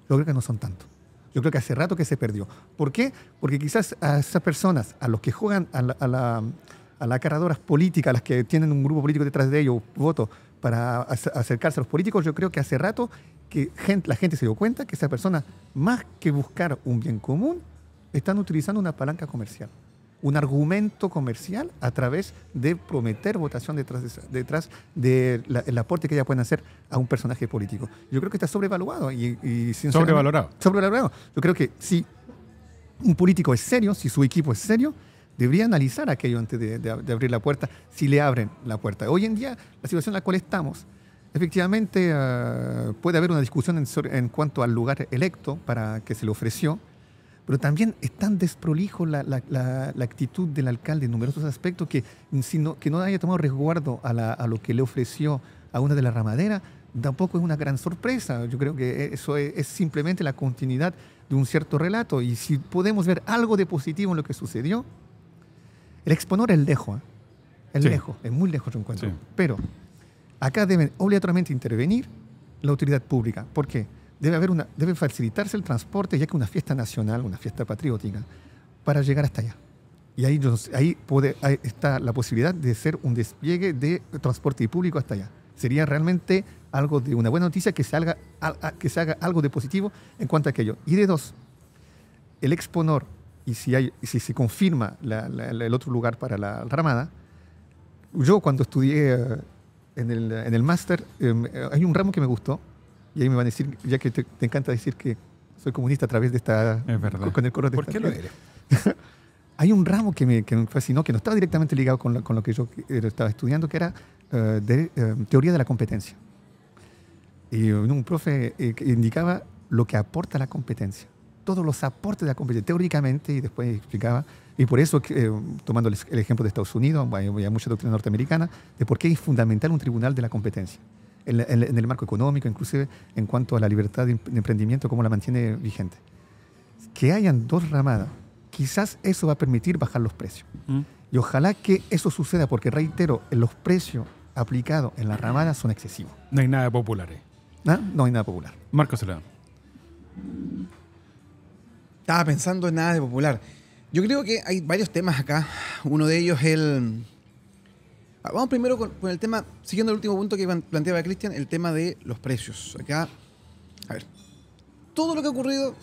yo creo que no son tantos. Yo creo que hace rato que se perdió. ¿Por qué? Porque quizás a esas personas, a los que juegan a la, cargadoras políticas, a las que tienen un grupo político detrás de ellos, voto para acercarse a los políticos, yo creo que hace rato que la gente se dio cuenta que esas personas, más que buscar un bien común, están utilizando una palanca comercial un argumento comercial a través de prometer votación detrás, detrás del aporte que ella pueden hacer a un personaje político. Yo creo que está sobrevaluado y, y Sobrevalorado. Yo creo que si un político es serio, si su equipo es serio, debería analizar aquello antes de, abrir la puerta, si le abren la puerta. Hoy en día, la situación en la cual estamos, efectivamente ah, puede haber una discusión en, cuanto al lugar electo para que se le ofreció, pero también es tan desprolijo la, actitud del alcalde en numerosos aspectos que, mm, que no haya tomado resguardo a, lo que le ofreció a una de las ramadera, tampoco es una gran sorpresa. Yo creo que e, eso es, simplemente la continuidad de un cierto relato. Y si podemos ver algo de positivo en lo que sucedió, el exponer es lejos, ¿eh? es lejos, es muy lejos, yo encuentro. Pero acá debe obligatoriamente intervenir la autoridad pública. ¿Por qué? debe, haber una, debe facilitarse el transporte, ya que una fiesta nacional, una fiesta patriótica, para llegar hasta allá. Y ahí, ahí, está la posibilidad de hacer un despliegue de transporte público hasta allá. Sería realmente algo de una buena noticia que se haga, que se haga algo de positivo en cuanto a aquello. Y de dos, el Exponor, y si, hay, si se confirma el otro lugar para la ramada, yo cuando estudié eh, en el, en el máster, em, eh, hay un ramo que me gustó, y ahí me van a decir, ya que te, encanta decir que soy comunista a través de esta... Es verdad. Con el coro de ¿Por qué lo eres? Hay un ramo que me, que fascinó, que no estaba directamente ligado con, lo que yo estaba estudiando, que era eh, de, eh, teoría de la competencia. Y eh, un profe indicaba lo que aporta la competencia, todos los aportes de la competencia, teóricamente, y después explicaba, y por eso, tomando el, ejemplo de Estados Unidos, hay mucha doctrina norteamericana, de por qué es fundamental un tribunal de la competencia en, el marco económico, inclusive en cuanto a la libertad de emprendimiento, cómo la mantiene vigente. Que hayan dos ramadas, quizás eso va a permitir bajar los precios. Mm. Y ojalá que eso suceda, porque reitero, los precios aplicados en las ramadas son excesivos. No hay nada popular. ¿eh? No hay nada popular. Marcos Soledad. Estaba pensando en nada de popular. Yo creo que hay varios temas acá. Uno de ellos es el Ah, vamos primero con, el tema, siguiendo el último punto que planteaba Cristian, el tema de los precios. Acá, a ver, todo lo que ha ocurrido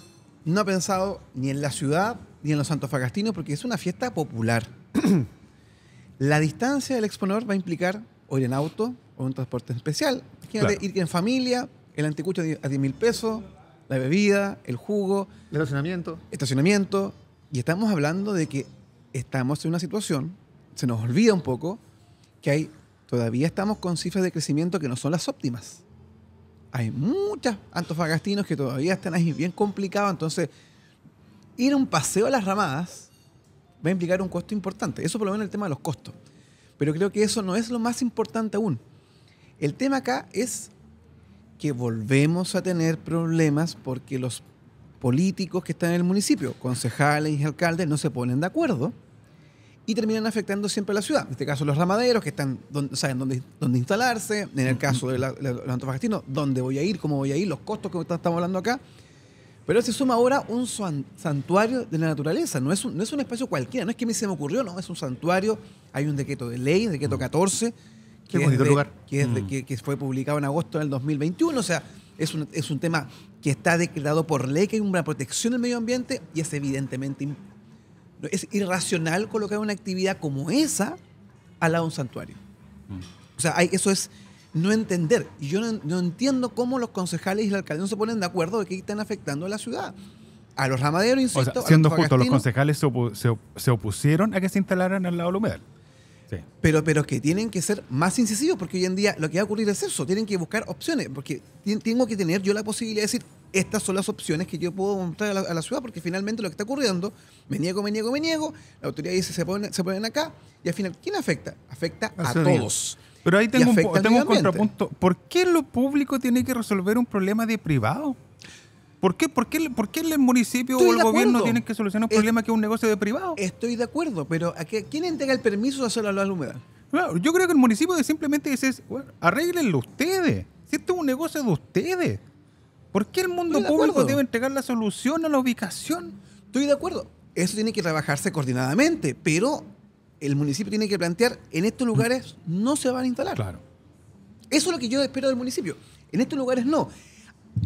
no ha pensado ni en la ciudad ni en los santofagastinos porque es una fiesta popular. la distancia del exponor va a implicar o ir en auto o en transporte especial. Imagínate ir en familia, el anticucho a 10 mil pesos, la bebida, el jugo. El estacionamiento. Estacionamiento. Y estamos hablando de que estamos en una situación, se nos olvida un poco, que hay, todavía estamos con cifras de crecimiento que no son las óptimas. Hay muchos antofagastinos que todavía están ahí bien complicados, entonces ir a un paseo a las ramadas va a implicar un costo importante. Eso por lo menos el tema de los costos. Pero creo que eso no es lo más importante aún. El tema acá es que volvemos a tener problemas porque los políticos que están en el municipio, concejales y alcaldes, no se ponen de acuerdo y terminan afectando siempre a la ciudad. En este caso, los ramaderos que están donde, saben dónde, dónde instalarse, en el mm-hmm. caso de los antofagastinos, dónde voy a ir, cómo voy a ir, los costos que estamos hablando acá. Pero se suma ahora un santuario de la naturaleza, no es, un, es un espacio cualquiera, no es que me se me ocurrió, no, es un santuario, hay un decreto de ley, el decreto 14, mm-hmm. mm-hmm. que, fue publicado en agosto del 2021, o sea, es un, es un tema que está declarado por ley, que hay una protección del medio ambiente y es evidentemente importante es irracional colocar una actividad como esa al lado de un santuario. Mm. O sea, eso es no entender. Y yo no, entiendo cómo los concejales y el alcalde no se ponen de acuerdo de que están afectando a la ciudad. A los ramaderos, insisto. siendo justo, los concejales se, opusieron a que se instalaran al lado del humedal. Pero, pero que tienen que ser más incisivos, porque hoy en día lo que va a ocurrir es eso. Tienen que buscar opciones, porque tengo que tener yo la posibilidad de decir, estas son las opciones que yo puedo mostrar a la, ciudad, porque finalmente lo que está ocurriendo, me niego, me niego, me niego, la autoridad dice, se ponen, se ponen acá, y al final, ¿quién afecta? Afecta a, todos. Pero ahí tengo, un, tengo contrapunto. ¿Por qué lo público tiene que resolver un problema de privado? ¿Por qué, por qué, el municipio o el gobierno tiene tienen que solucionar un problema que es un negocio de privado? Estoy de acuerdo, pero ¿quién entrega el permiso de hacerlo a la humedad? Claro, yo creo que el municipio simplemente dice, bueno, ustedes. Si es un negocio de ustedes. ¿Por qué el mundo público debe entregar la solución a la ubicación? Estoy de acuerdo. Eso tiene que trabajarse coordinadamente, pero el municipio tiene que plantear, en estos lugares no se van a instalar. Claro. Eso es lo que yo espero del municipio. En estos lugares no.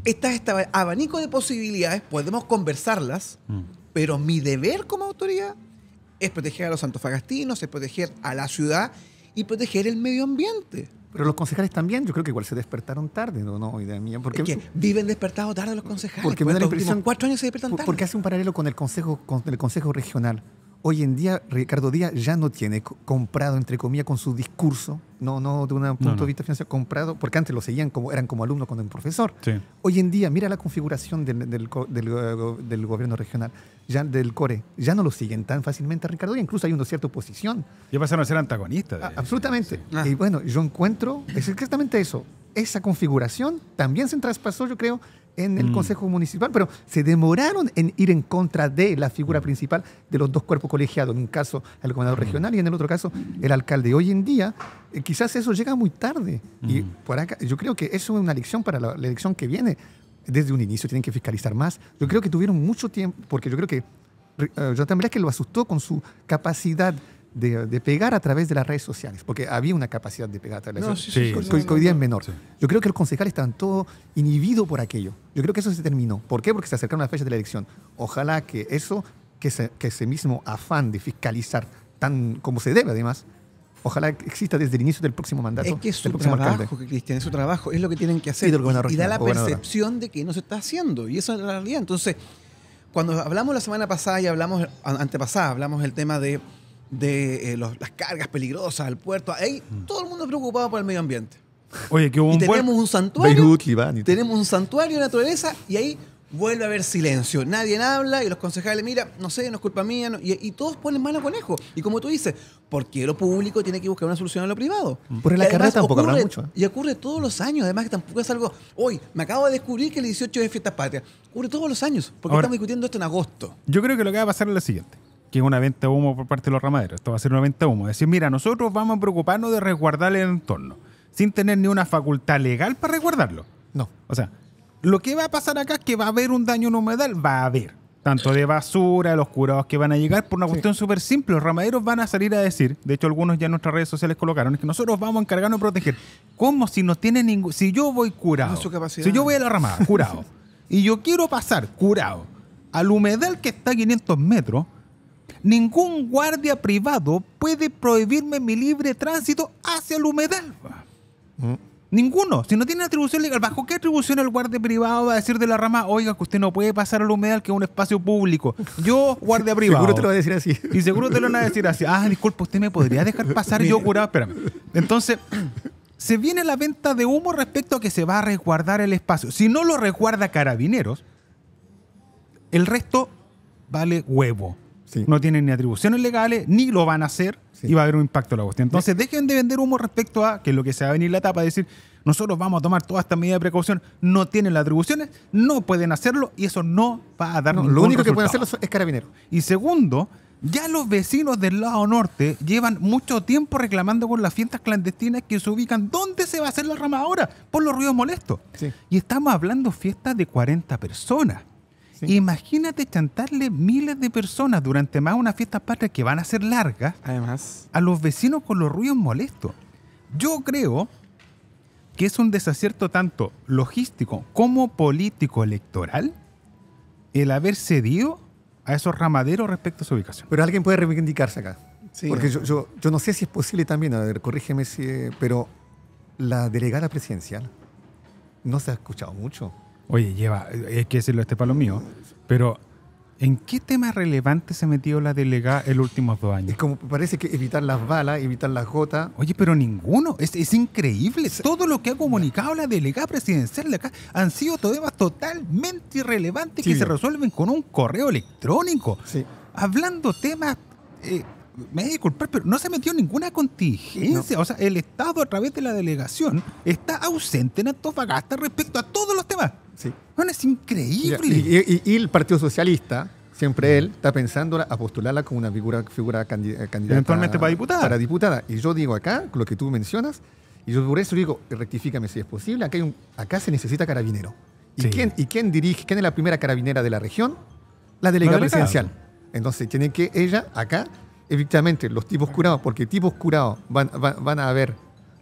Está este abanico de posibilidades, podemos conversarlas, mm. pero mi deber como autoridad es proteger a los santofagastinos, es proteger a la ciudad y proteger el medio ambiente. Pero los concejales también, yo creo que igual se despertaron tarde, ¿no? no idea mía. Porque, que viven despertados tarde los concejales. Porque me pues, Cuatro años se despertan tarde. Porque hace un paralelo con el Consejo, con el consejo Regional hoy en día Ricardo Díaz ya no tiene comprado, entre comillas, con su discurso, no, no de un punto de vista financiero, comprado, porque antes lo seguían como, eran como alumnos cuando un profesor. Hoy en día, mira la configuración eh, del, gobierno regional, ya del core, ya no lo siguen tan fácilmente a Ricardo Díaz, incluso hay una cierta oposición. Ya pasaron a ser antagonistas. absolutamente. Ah. Y bueno, yo encuentro, es exactamente eso, esa configuración también se traspasó, yo creo, en el mm. Consejo Municipal, pero se demoraron en ir en contra de la figura mm. principal de los dos cuerpos colegiados, en un caso el gobernador mm. regional y en el otro caso el alcalde. Hoy en día eh, quizás eso llega muy tarde y por acá, yo creo que eso es una lección para la, elección que viene. Desde un inicio tienen que fiscalizar más. Yo creo que tuvieron mucho tiempo, porque yo creo que eh, Jonathan que lo asustó con su capacidad de, pegar a través de las redes sociales, porque había una capacidad de pegar a través de las redes sociales, hoy día es menor. Yo creo que los concejales estaban todo inhibido por aquello. Yo creo que eso se terminó. ¿Por qué? Porque se acercaron las fecha de la elección. Ojalá que eso, que, ese mismo afán de fiscalizar tan como se debe además, ojalá exista desde el inicio del próximo mandato. Es que es su trabajo, Cristian, es su trabajo, es lo que tienen que hacer. Y, da la percepción de que no se está haciendo, y eso es la realidad. Entonces, cuando hablamos la semana pasada y hablamos, antepasada, hablamos del tema de de eh, las cargas peligrosas al puerto. Ahí todo el mundo preocupado por el medio ambiente. Oye, qué y tenemos un santuario. tenemos un santuario de naturaleza y ahí vuelve a haber silencio. Nadie habla y los concejales, mira, no sé, no es culpa mía. y, todos ponen mano conejo. Y como tú dices, porque lo público tiene que buscar una solución a lo privado? Mm. Por la carrera tampoco ocurre, mucho. ¿eh? Y ocurre todos los años, además que tampoco es algo. Hoy, me acabo de descubrir que el 18 es fiesta patria. Ocurre todos los años, porque estamos discutiendo esto en agosto. Yo creo que lo que va a pasar es lo siguiente que es una venta humo por parte de los ramaderos. Esto va a ser una venta humo. decir, mira, nosotros vamos a preocuparnos de resguardar el entorno, sin tener ni una facultad legal para resguardarlo. No. O sea, lo que va a pasar acá es que va a haber un daño en humedal, va a haber. Tanto de basura, los curados que van a llegar, por una cuestión súper simple. Los ramaderos van a salir a decir, de hecho algunos ya en nuestras redes sociales colocaron, es que nosotros vamos a encargarnos de proteger. como si no tiene ningún... Si yo voy curado, si yo voy a la ramada, curado, y yo quiero pasar curado al humedal que está a 500 metros, Ningún guardia privado puede prohibirme mi libre tránsito hacia el humedal. Mm. Ninguno. Si no tiene atribución legal, ¿bajo qué atribución el guardia privado va a decir de la rama, oiga, que usted no puede pasar al humedal, que es un espacio público? Yo, guardia privado. seguro te lo va a decir así. Y seguro te lo van a decir así. Ah, disculpe, ¿usted me podría dejar pasar? yo curado, espérame. Entonces, se viene la venta de humo respecto a que se va a resguardar el espacio. Si no lo resguarda Carabineros, el resto vale huevo. No tienen ni atribuciones legales, ni lo van a hacer, y va a haber un impacto en la cuestión. Entonces, dejen de vender humo respecto a que lo que se va a venir la etapa, decir, nosotros vamos a tomar todas esta medida de precaución, no tienen las atribuciones, no pueden hacerlo, y eso no va a dar Lo único que pueden hacerlo es carabineros. Y segundo, ya los vecinos del lado norte llevan mucho tiempo reclamando con las fiestas clandestinas que se ubican. ¿Dónde se va a hacer la rama ahora? Por los ruidos molestos. Y estamos hablando fiestas de 40 personas. Imagínate chantarle miles de personas durante más una fiesta patria que van a ser largas. Además. A los vecinos con los ruidos molestos. Yo creo que es un desacierto tanto logístico como político electoral el haber cedido a esos ramaderos respecto a su ubicación. Pero alguien puede reivindicarse acá. Porque yo, yo, no sé si es posible también, a ver, corrígeme si. Eh, pero la delegada presidencial no se ha escuchado mucho. Oye, lleva, es que decirlo, este palo mío, pero ¿en qué temas relevantes se metió la delegada el los últimos dos años? Es como parece que evitar las balas, evitar las gotas. Oye, pero ninguno, es, increíble. Todo lo que ha comunicado la delegada presidencial de acá han sido temas totalmente irrelevantes que se resuelven con un correo electrónico. Sí. Hablando temas... Eh, me voy a pero no se metió ninguna contingencia. O sea, el Estado a través de la delegación está ausente en Antofagasta respecto a todos los temas. Sí. Bueno, es increíble. Y, el Partido Socialista, siempre él, está pensando a postularla como una figura, figura eh, candidata. Eventualmente para diputada. Para diputada. Y yo digo acá, lo que tú mencionas, y yo por eso digo, rectifícame si es posible, acá, se necesita carabinero. ¿Y, quién, ¿Y quién dirige? ¿Quién es la primera carabinera de la región? La delegada, presidencial. Entonces, tiene que ella acá, efectivamente los tipos curados, porque tipos curados van, van, a ver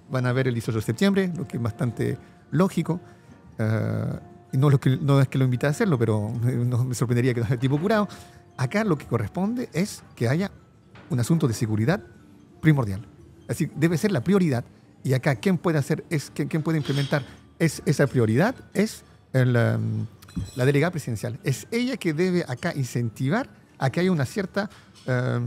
van a ver el 18 de septiembre, lo que es bastante lógico. Eh, no, que, es que lo invité a hacerlo, pero no me sorprendería que no sea tipo curado. Acá lo que corresponde es que haya un asunto de seguridad primordial. Así debe ser la prioridad. Y acá, ¿quién puede hacer, es, quién, puede implementar es, esa prioridad? Es em, la, delegada presidencial. Es ella que debe acá incentivar a que haya una cierta, em,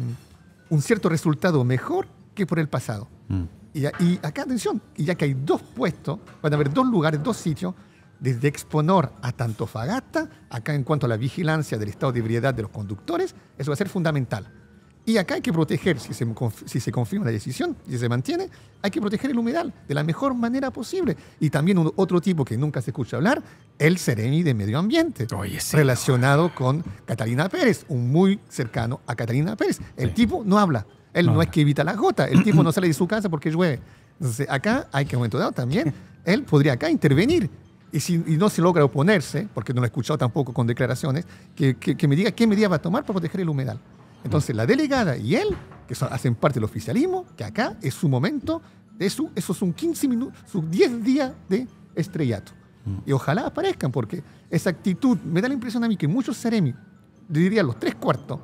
un cierto resultado mejor que por el pasado. Mm. Y, y, acá, atención, y ya que hay dos puestos, van a haber dos lugares, dos sitios desde Exponor a Tantofagasta, acá en cuanto a la vigilancia del estado de ebriedad de los conductores, eso va a ser fundamental. Y acá hay que proteger, si se, si se confirma la decisión, si se mantiene, hay que proteger el humedal de la mejor manera posible. Y también otro tipo que nunca se escucha hablar, el seremi de Medio Ambiente, relacionado con Catalina Pérez, un muy cercano a Catalina Pérez. El tipo no habla, él no, es que evita la gota, el tipo no sale de su casa porque llueve. Entonces acá hay que, en un momento dado, también él podría acá intervenir y, si, no se logra oponerse, porque no lo he escuchado tampoco con declaraciones, que, me diga qué medidas va a tomar para proteger el humedal. Entonces, la delegada y él, que hacen parte del oficialismo, que acá es su momento, de esos son 15 minutos, sus 10 días de estrellato. Mm. Y ojalá aparezcan, porque esa actitud me da la impresión a mí que muchos seremi, diría los tres cuartos,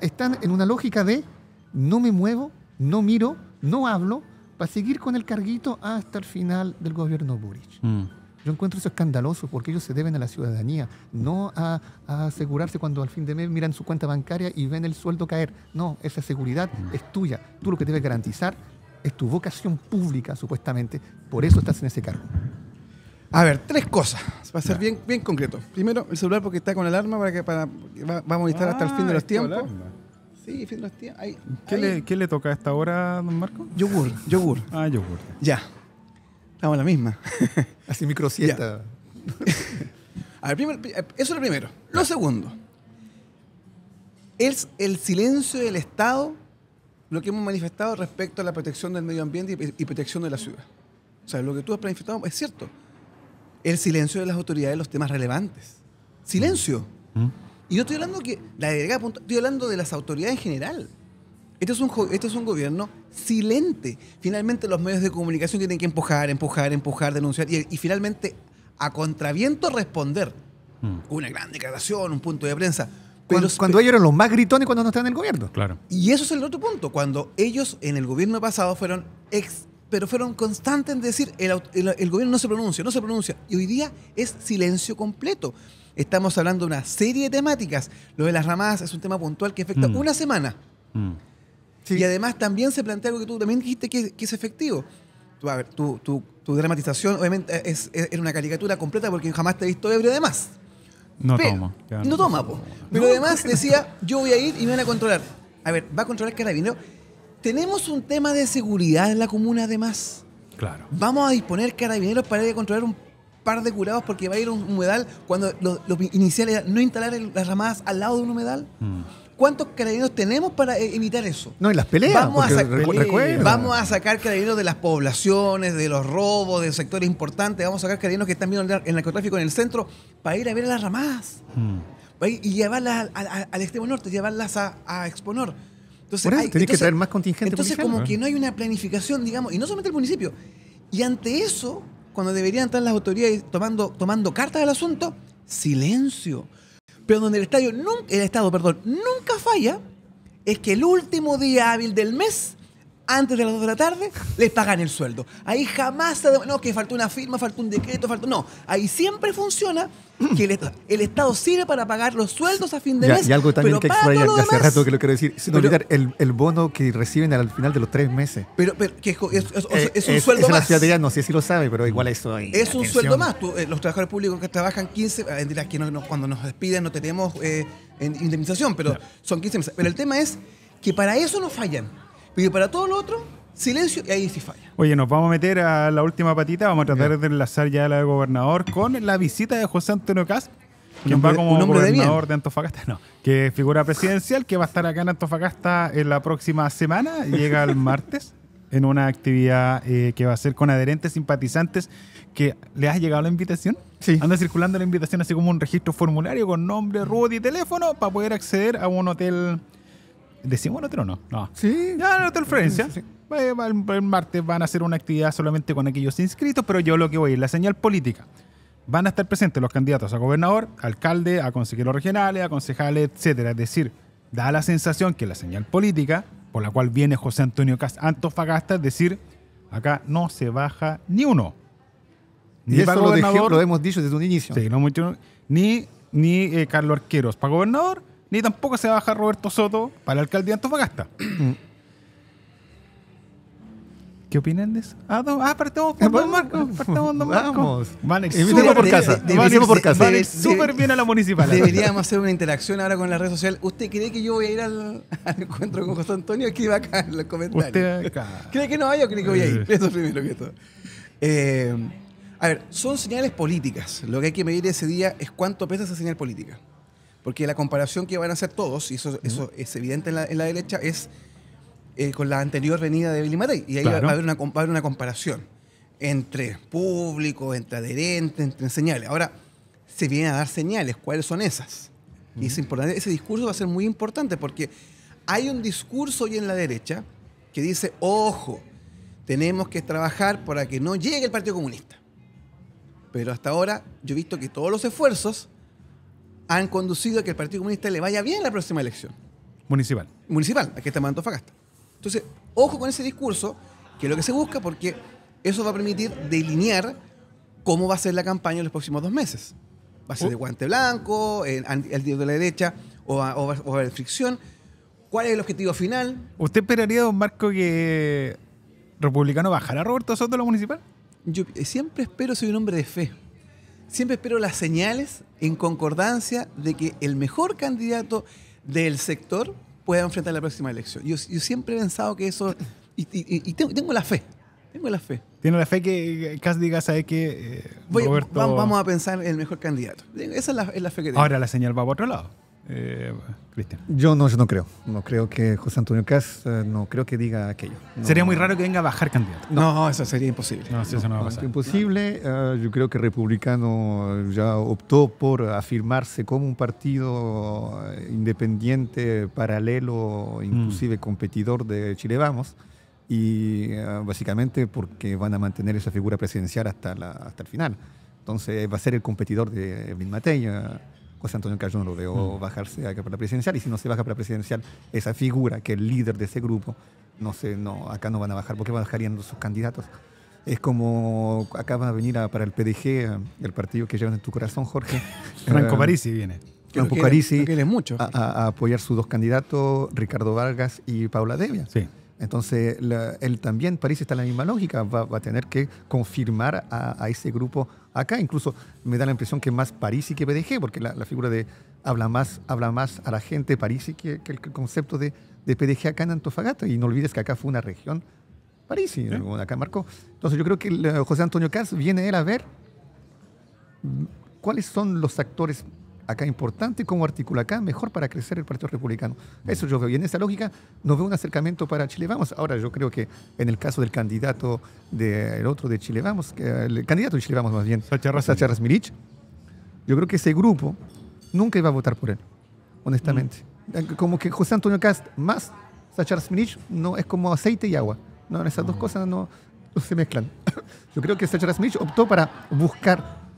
están en una lógica de no me muevo, no miro, no hablo, para seguir con el carguito hasta el final del gobierno Burich. Mm. Yo encuentro eso escandaloso porque ellos se deben a la ciudadanía, no a, asegurarse cuando al fin de mes miran su cuenta bancaria y ven el sueldo caer. No, esa seguridad mm. es tuya. Tú lo que debes garantizar es tu vocación pública, supuestamente. Por eso estás en ese cargo. A ver, tres cosas, Va a ser bien, bien concreto. Primero, el celular porque está con alarma, para que para, va, a estar hasta el fin de ah, los tiempos. Sí, fin de los tiempos. ¿Qué, Le, toca a esta hora, don Marco? Yogur, yogur. Ah, yogur. Ya. Estamos en la misma. Así micro siesta. A ver, eh, eso es lo primero. Lo segundo. Es el silencio del Estado lo que hemos manifestado respecto a la protección del medio ambiente y, protección de la ciudad. O sea, lo que tú has manifestado es cierto. El silencio de las autoridades en los temas relevantes. Silencio. Mm. Mm. Y no estoy hablando que la delegada, estoy hablando de las autoridades en general. Este es un, este es un gobierno silente. Finalmente los medios de comunicación tienen que empujar, empujar, empujar, denunciar y, finalmente a contraviento responder. Hmm. Una gran declaración, un punto de prensa. cuando, ellos eran los más gritones cuando no estaban en el gobierno. Claro. Y eso es el otro punto. Cuando ellos en el gobierno pasado fueron ex, pero fueron constantes en decir el, gobierno no se pronuncia, no se pronuncia. Y hoy día es silencio completo. Estamos hablando de una serie de temáticas. Lo de las ramadas es un tema puntual que afecta hmm. una semana. Hmm. Y además también se plantea algo que tú también dijiste que, es efectivo. a ver, tu, dramatización obviamente es, una caricatura completa porque jamás te he visto ebrio además. No toma. No, toma, po. Pero además decía, yo voy a ir y me van a controlar. A ver, va a controlar Carabinero. Tenemos un tema de seguridad en la comuna además. Claro. Vamos a disponer carabineros para ir a controlar un par de curados porque va a ir un humedal cuando los, iniciales no instalar las ramadas al lado de un humedal. Mm. ¿Cuántos carabineros tenemos para evitar eh, eso? No, en las peleas. Vamos, a, vamos a sacar carabineros de las poblaciones, de los robos, de sectores importantes. Vamos a sacar carabineros que están viendo el narcotráfico en el centro para ir a ver a las ramadas. Hmm. Y llevarlas al extremo norte, llevarlas a, exponer. Entonces, hay, que traer más contingente. Entonces, como ah. que no hay una planificación, digamos, y no solamente el municipio. Y ante eso, cuando deberían estar las autoridades tomando, tomando cartas del asunto, silencio. Pero donde el estadio nunca, el Estado, perdón, nunca falla es que el último día hábil del mes antes de las 2 de la tarde, les pagan el sueldo. Ahí jamás, se... no, que faltó una firma, faltó un decreto, faltó... No, ahí siempre funciona que el, Estado sirve para pagar los sueldos a fin de mes. Y algo también que extraña hace rato que lo quiero decir, el, bono que reciben al final de los tres meses. Pero, pero que es, es, es, eh, un sueldo más. La no sé si lo sabe, pero igual eso ahí Es un sueldo más. Eh, los trabajadores públicos que trabajan 15, eh, que no, cuando nos despiden no tenemos indemnización, pero son 15 meses. Pero el tema es que para eso no fallan. Y para todo lo otro, silencio y ahí sí falla. Oye, nos vamos a meter a la última patita, vamos a tratar de enlazar ya a la de gobernador con la visita de José Antonio Cas, quien va como gobernador de, Antofagasta, no, que figura presidencial, que va a estar acá en Antofagasta en la próxima semana, llega el martes. en una actividad eh, que va a ser con adherentes simpatizantes que le ha llegado la invitación. Sí. Anda circulando la invitación así como un registro formulario con nombre, mm. ruta y teléfono para poder acceder a un hotel Decimos otro no. No. Sí. Ya, no, te referencia. El martes van a hacer una actividad solamente con aquellos inscritos, pero yo lo que voy es la señal política. Van a estar presentes los candidatos a gobernador, alcalde, a consejeros regionales, a concejales, etcétera. Es decir, da la sensación que la señal política, por la cual viene José Antonio Antofagasta, es decir, acá no se baja ni uno. Ni y eso lo, hemos dicho desde un inicio. Sí, no mucho, ni ni eh, Carlos Arqueros para gobernador, ni tampoco se va a bajar Roberto Soto para la alcaldía de Antofagasta. ¿Qué opinan de eso? Ah, no, ah por Don Vamos. Van a por casa. por casa. súper bien a la municipal. Deberíamos hacer una interacción ahora con la red social. ¿Usted cree que yo voy a ir al, encuentro con José Antonio? Aquí va acá en los comentarios. Usted ¿Cree que no Yo o cree que voy a ir? Eso primero que todo. Eh, a ver, son señales políticas. Lo que hay que medir ese día es cuánto pesa esa señal política. Porque la comparación que van a hacer todos, y eso, eso es evidente en la, derecha, es eh, con la anterior venida de Billy Matei. Y ahí va, a haber una, una comparación entre público, entre adherentes, entre señales. Ahora, se vienen a dar señales. ¿Cuáles son esas? Y es importante, ese discurso va a ser muy importante porque hay un discurso hoy en la derecha que dice, ojo, tenemos que trabajar para que no llegue el Partido Comunista. Pero hasta ahora yo he visto que todos los esfuerzos han conducido a que el Partido Comunista le vaya bien la próxima elección. Municipal. Municipal, aquí está en Facasta. Entonces, ojo con ese discurso, que es lo que se busca, porque eso va a permitir delinear cómo va a ser la campaña en los próximos dos meses. ¿Va a ser de oh. guante blanco, el dios de la derecha, o va, a haber fricción? ¿Cuál es el objetivo final? ¿Usted esperaría, don Marco, que republicano bajara a Roberto Soto a lo municipal? Yo eh, siempre espero, ser un hombre de fe siempre espero las señales en concordancia de que el mejor candidato del sector pueda enfrentar la próxima elección. Yo, yo siempre he pensado que eso, y, tengo, la fe, tengo la fe. Tiene la fe que casi diga, sabe que eh, vamos a pensar en el mejor candidato. Esa es la, es la fe que tengo. Ahora la señal va para otro lado. Eh, yo no, yo no creo. No creo que José Antonio Cas eh, no creo que diga aquello. sería muy raro que venga a bajar candidato. No, eso sería imposible. Imposible. yo creo que Republicano eh, ya optó por afirmarse como un partido independiente, paralelo, mm. inclusive competidor de Chile Vamos. Y básicamente porque van a mantener esa figura presidencial hasta, el final. Entonces va a ser el competidor de Evelyn Matei. José Antonio Cayón lo veo mm. bajarse para la presidencial y si no se baja para la presidencial esa figura que es líder de ese grupo, no sé, no, acá no van a bajar porque bajarían sus candidatos. Es como acá van a venir para el PDG, el partido que llevan en tu corazón, Jorge. Franco eh, Parisi viene. Franco Parisi. viene mucho. A, apoyar sus dos candidatos, Ricardo Vargas y Paula Devia. Sí. Entonces, él también, Parisi está en la misma lógica, va, a tener que confirmar a, a ese grupo acá. Incluso me da la impresión que más París y que PDG, porque la, figura de habla más, habla más a la gente París que, que el concepto de, PDG acá en Antofagasta. Y no olvides que acá fue una región Parisi, y acá marcó. Entonces yo creo que eh, José Antonio Cas viene él a ver cuáles son los actores acá importante cómo articula acá mejor para crecer el Partido Republicano. Eso yo veo. Y en esa lógica no veo un acercamiento para Chile Vamos. Ahora yo creo que en el caso del candidato del otro de Chile Vamos, el candidato de Chile Vamos más bien, Sacha Rasmirich, yo creo que ese grupo nunca iba a votar por él, honestamente. Mm. Como que José Antonio Cast más Sacha Rasmirich no, es como aceite y agua. No, esas dos mm. cosas no, se mezclan. yo creo que Sacha Rasmirich optó para buscar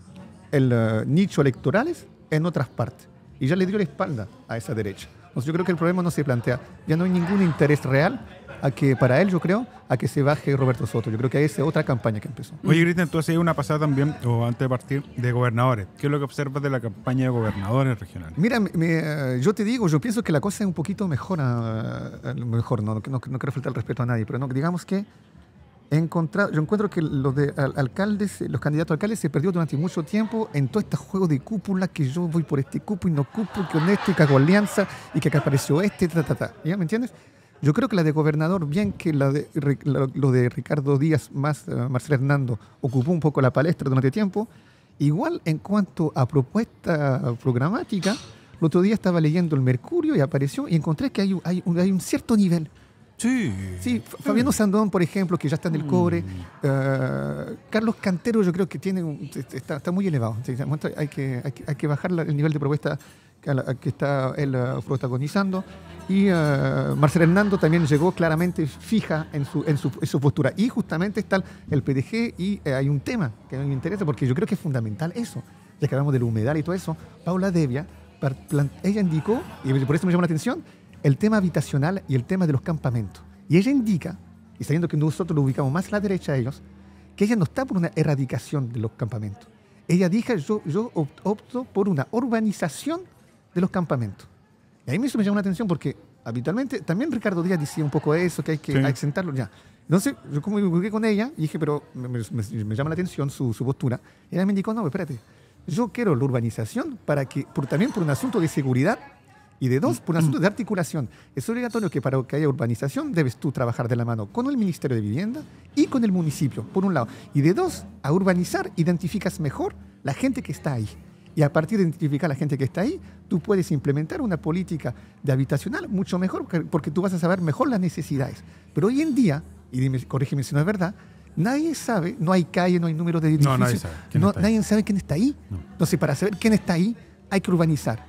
el eh, nicho electorales en otras partes. Y ya le dio la espalda a esa derecha. Entonces yo creo que el problema no se plantea. Ya no hay ningún interés real a que para él, yo creo, a que se baje Roberto Soto. Yo creo que esa otra campaña que empezó. Oye, Grita, entonces hay una pasada también, o antes de partir, de gobernadores. ¿Qué es lo que observas de la campaña de gobernadores regionales? Mira, eh, yo te digo, yo pienso que la cosa es un poquito mejor, ah, mejor no, no, no quiero faltar el respeto a nadie, pero no, digamos que encontrado, yo encuentro que los de alcaldes, los candidatos a alcaldes se perdió durante mucho tiempo en todo este juego de cúpula que yo voy por este cupo y no cupo, que honesto y hago alianza y que acá apareció este, ta, ta, ta. ¿Ya me entiendes? Yo creo que la de gobernador, bien que la de, lo de Ricardo Díaz más eh, Marcelo Hernando ocupó un poco la palestra durante tiempo, igual en cuanto a propuesta programática, el otro día estaba leyendo el Mercurio y apareció y encontré que hay, hay un cierto nivel Sí. Sí, Fabiano Sandón, por ejemplo, que ya está en el cobre. Mm. Eh, Carlos Cantero, yo creo que tiene está, muy elevado. hay, que, hay, que, bajar el nivel de propuesta que, está él eh, protagonizando. Y eh, Marcelo Hernando también llegó claramente fija en su, en su, en su postura. Y justamente está el PDG y hay un tema que me interesa, porque yo creo que es fundamental eso. Ya que hablamos del humedal y todo eso, Paula Devia, ella indicó, y por eso me llamó la atención, el tema habitacional y el tema de los campamentos. Y ella indica, y sabiendo que nosotros lo ubicamos más a la derecha de ellos, que ella no está por una erradicación de los campamentos. Ella dijo, yo, yo opto por una urbanización de los campamentos. Y ahí mí me llama la atención porque habitualmente, también Ricardo Díaz decía un poco eso, que hay que sí. accentarlo ya. Entonces, yo como ubicé con ella dije, pero me, llama la atención su, postura. ella me indicó, no, espérate, yo quiero la urbanización para que, por, también por un asunto de seguridad y de dos, por un asunto de articulación. Es obligatorio que para que haya urbanización debes tú trabajar de la mano con el Ministerio de Vivienda y con el municipio, por un lado. Y de dos, a urbanizar identificas mejor la gente que está ahí. Y a partir de identificar la gente que está ahí, tú puedes implementar una política de habitacional mucho mejor, porque tú vas a saber mejor las necesidades. Pero hoy en día, y corrígeme si no es verdad, Nadie sabe, no hay calle, no hay número de edificios. No, nadie sabe. ¿Quién nadie sabe quién está ahí. No. Entonces, para saber quién está ahí, hay que urbanizar.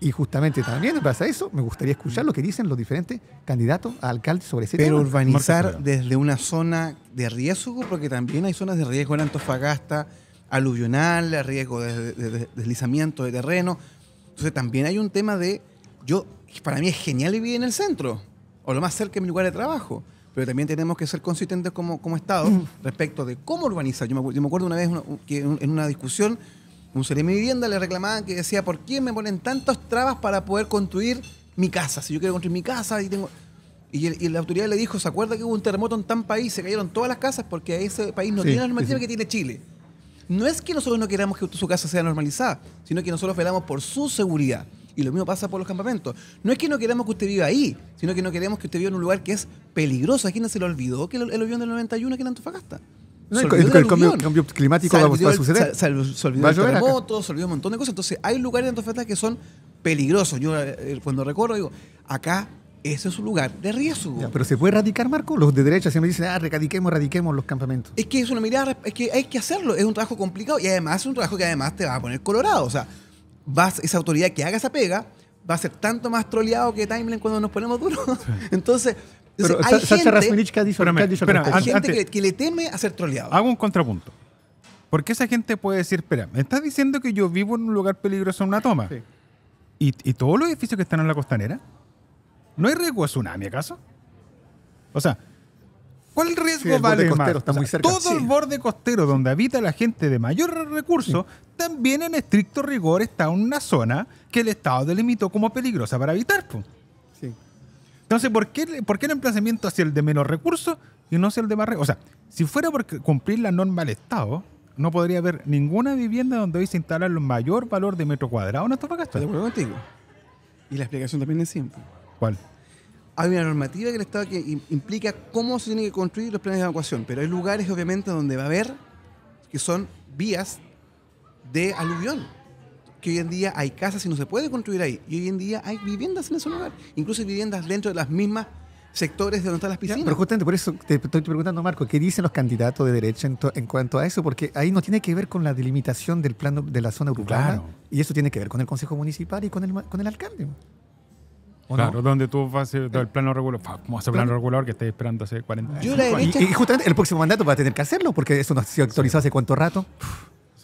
Y justamente también pasa eso, me gustaría escuchar lo que dicen los diferentes candidatos a alcaldes sobre ese Pero urbanizar desde una zona de riesgo, porque también hay zonas de riesgo en Antofagasta, aluvional, riesgo de, deslizamiento de terreno. Entonces también hay un tema de, yo, para mí es genial vivir en el centro, o lo más cerca de mi lugar de trabajo, pero también tenemos que ser consistentes como, como Estado mm. respecto de cómo urbanizar. Yo me, acuerdo una vez en una discusión un mi vivienda le reclamaban que decía, ¿por qué me ponen tantas trabas para poder construir mi casa? Si yo quiero construir mi casa y tengo... Y, la autoridad le dijo, ¿se acuerda que hubo un terremoto en tan país? Se cayeron todas las casas porque ese país no tiene la normativa que tiene Chile. No es que nosotros no queramos que su casa sea normalizada, sino que nosotros velamos por su seguridad. Y lo mismo pasa por los campamentos. No es que no queramos que usted viva ahí, sino que no queremos que usted viva en un lugar que es peligroso. ¿A quién se le olvidó que el, avión del 91 que en Antofagasta? No, el, cambio, climático va, a suceder. se, olvidó el terremoto, se olvidó un montón de cosas. Entonces, hay lugares en Antofagasta que son peligrosos. Yo eh, cuando recorro digo, acá ese es un lugar de riesgo. pero se puede erradicar, Marco. Los de derecha siempre dicen, ah, erradiquemos, erradiquemos los campamentos. Es que es una mirada, es que hay que hacerlo. Es un trabajo complicado y además es un trabajo que además te va a poner colorado. O sea, vas, esa autoridad que haga esa pega va a ser tanto más troleado que Timeline cuando nos ponemos duros. Entonces, pero hay gente, ha gente que, le teme a ser troleado. Hago un contrapunto. Porque esa gente puede decir, espera, me estás diciendo que yo vivo en un lugar peligroso en una toma. ¿Y, todos los edificios que están en la costanera? ¿No hay riesgo a tsunami acaso? O sea, ¿cuál riesgo el vale Todo el borde costero donde habita la gente de mayor recurso, también en estricto rigor está en una zona que el Estado delimitó como peligrosa para habitar. Pues. Entonces, ¿por qué, ¿por qué el emplazamiento hacia el de menos recursos y no hacia el de más recursos? O sea, si fuera por cumplir la norma del Estado, no podría haber ninguna vivienda donde hoy se instala el mayor valor de metro cuadrado en Antofagasta. De acuerdo contigo. Y la explicación también es simple. ¿Cuál? Hay una normativa que el Estado que implica cómo se tienen que construir los planes de evacuación, pero hay lugares obviamente donde va a haber que son vías de aluvión que hoy en día hay casas y no se puede construir ahí. Y hoy en día hay viviendas en ese lugar, incluso hay viviendas dentro de las mismas sectores de donde están las piscinas. pero justamente por eso te estoy preguntando, Marco, ¿qué dicen los candidatos de derecha en, cuanto a eso? Porque ahí no tiene que ver con la delimitación del plano de la zona urbana y eso tiene que ver con el Consejo Municipal y con el, con el alcalde. Claro, no? donde tú vas a hacer el plano regular? Vamos a hacer plano regular que estáis esperando hace 40 años. y, justamente el próximo mandato va a tener que hacerlo porque eso no ha sido actualizado hace cuánto rato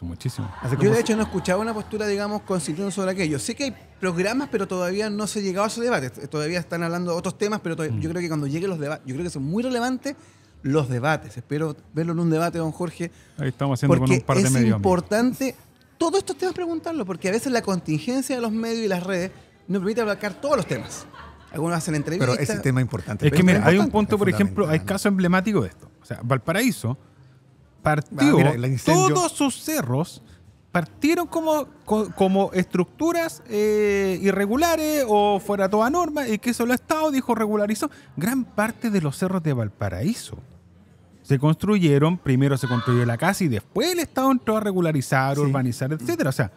muchísimo. Yo de hecho no escuchaba una postura, digamos, consistente sobre aquello. Sé que hay programas, pero todavía no se ha llegado a ese debate. Todavía están hablando de otros temas, pero yo mm. creo que cuando lleguen los debates, yo creo que son muy relevantes los debates. Espero verlo en un debate, don Jorge. Ahí estamos haciendo con un par de medios. Es importante todos estos temas preguntarlo, porque a veces la contingencia de los medios y las redes no permite abarcar todos los temas. Algunos hacen entrevistas. Pero ese tema importante. Es que mira, hay un punto, por ejemplo, hay caso emblemático de esto. O sea, Valparaíso partió, ah, todos sus cerros partieron como, como estructuras eh, irregulares o fuera toda norma y que eso el Estado dijo regularizó. Gran parte de los cerros de Valparaíso se construyeron, primero se construyó la casa y después el Estado entró a regularizar, urbanizar, etcétera. O sea,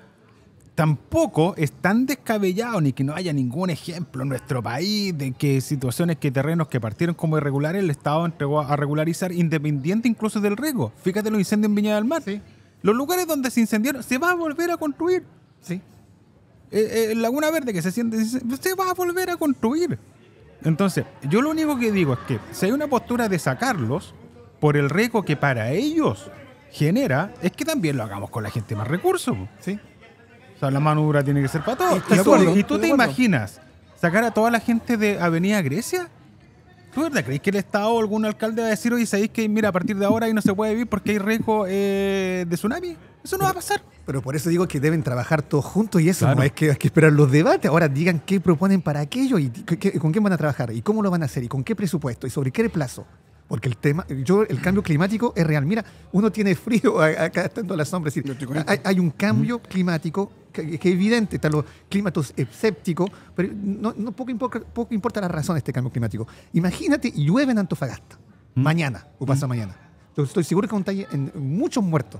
tampoco es tan descabellado ni que no haya ningún ejemplo en nuestro país de que situaciones que terrenos que partieron como irregulares el Estado entregó a regularizar independiente incluso del riesgo. Fíjate los incendios en Viña del Mar. Los lugares donde se incendiaron se va a volver a construir. Sí. Eh, eh, Laguna Verde que se siente se va a volver a construir. Entonces, yo lo único que digo es que si hay una postura de sacarlos por el riesgo que para ellos genera, es que también lo hagamos con la gente más recursos. Sí. O sea, la mano dura tiene que ser para todos. Y, tú, te imaginas sacar a toda la gente de Avenida Grecia. ¿Tú verdad crees que el Estado o algún alcalde va a decir, hoy, sabéis que mira, a partir de ahora ahí no se puede vivir porque hay riesgo eh, de tsunami? Eso no va a pasar. Pero por eso digo que deben trabajar todos juntos y eso no es que hay que esperar los debates. Ahora digan qué proponen para aquello y con qué, con quién van a trabajar y cómo lo van a hacer y con qué presupuesto y sobre qué plazo. Porque el tema, yo, el cambio climático es real. Mira, uno tiene frío acá estando en la sombra. hay, un cambio climático que, es evidente, están los climatos escépticos, pero no, poco, importa, la razón de este cambio climático. Imagínate, llueve en Antofagasta, mañana o pasa mañana. estoy seguro que hay en, muchos muertos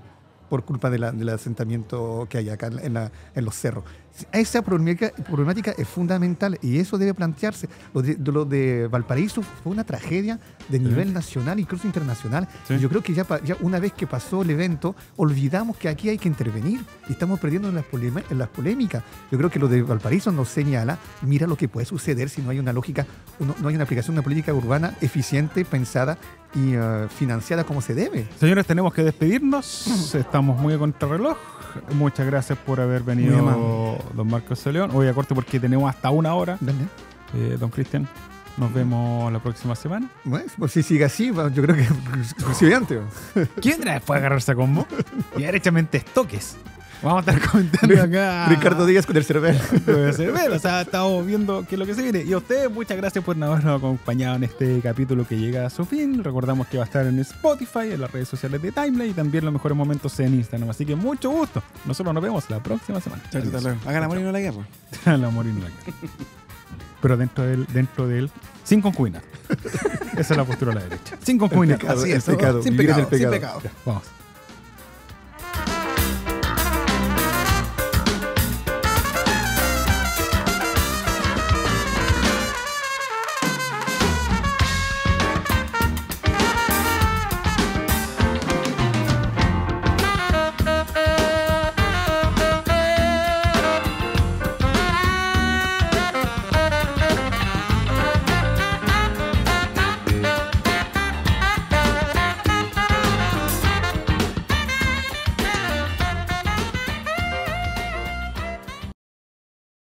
por culpa de la, del asentamiento que hay acá en, los cerros. Esa problemática, es fundamental y eso debe plantearse. Lo de, lo Valparaíso fue una tragedia de nivel nacional nacional, incluso internacional. yo creo que ya, una vez que pasó el evento, olvidamos que aquí hay que intervenir y estamos perdiendo en las, polémicas. Yo creo que lo de Valparaíso nos señala, mira lo que puede suceder si no hay una lógica, no, hay una aplicación, una política urbana eficiente, pensada y eh, financiada como se debe. Señores, tenemos que despedirnos. Estamos muy a contrarreloj. Muchas gracias por haber venido, don Marcos León. Hoy a corte porque tenemos hasta una hora. Eh, don Cristian, nos vemos la próxima semana. Bueno, pues si sigue así, yo creo que antes. ¿Quién trae fue a agarrarse a combo? Y derechamente estoques. Vamos a estar comentando acá. Ricardo Díaz con el cervelo. Con el O sea, estamos viendo qué es lo que se viene. Y a ustedes, muchas gracias por habernos acompañado en este capítulo que llega a su fin. Recordamos que va a estar en Spotify, en las redes sociales de Timeline y también los mejores momentos en Instagram. Así que mucho gusto. Nosotros nos vemos la próxima semana. Hagan la y no la guerra. Hagan amor y no la guerra. Pero dentro de él, dentro de él sin concubina. Esa es la postura a la derecha. Sin concubina. Así es. Sin pecado. Sin pecado. Sin pecado. Vamos.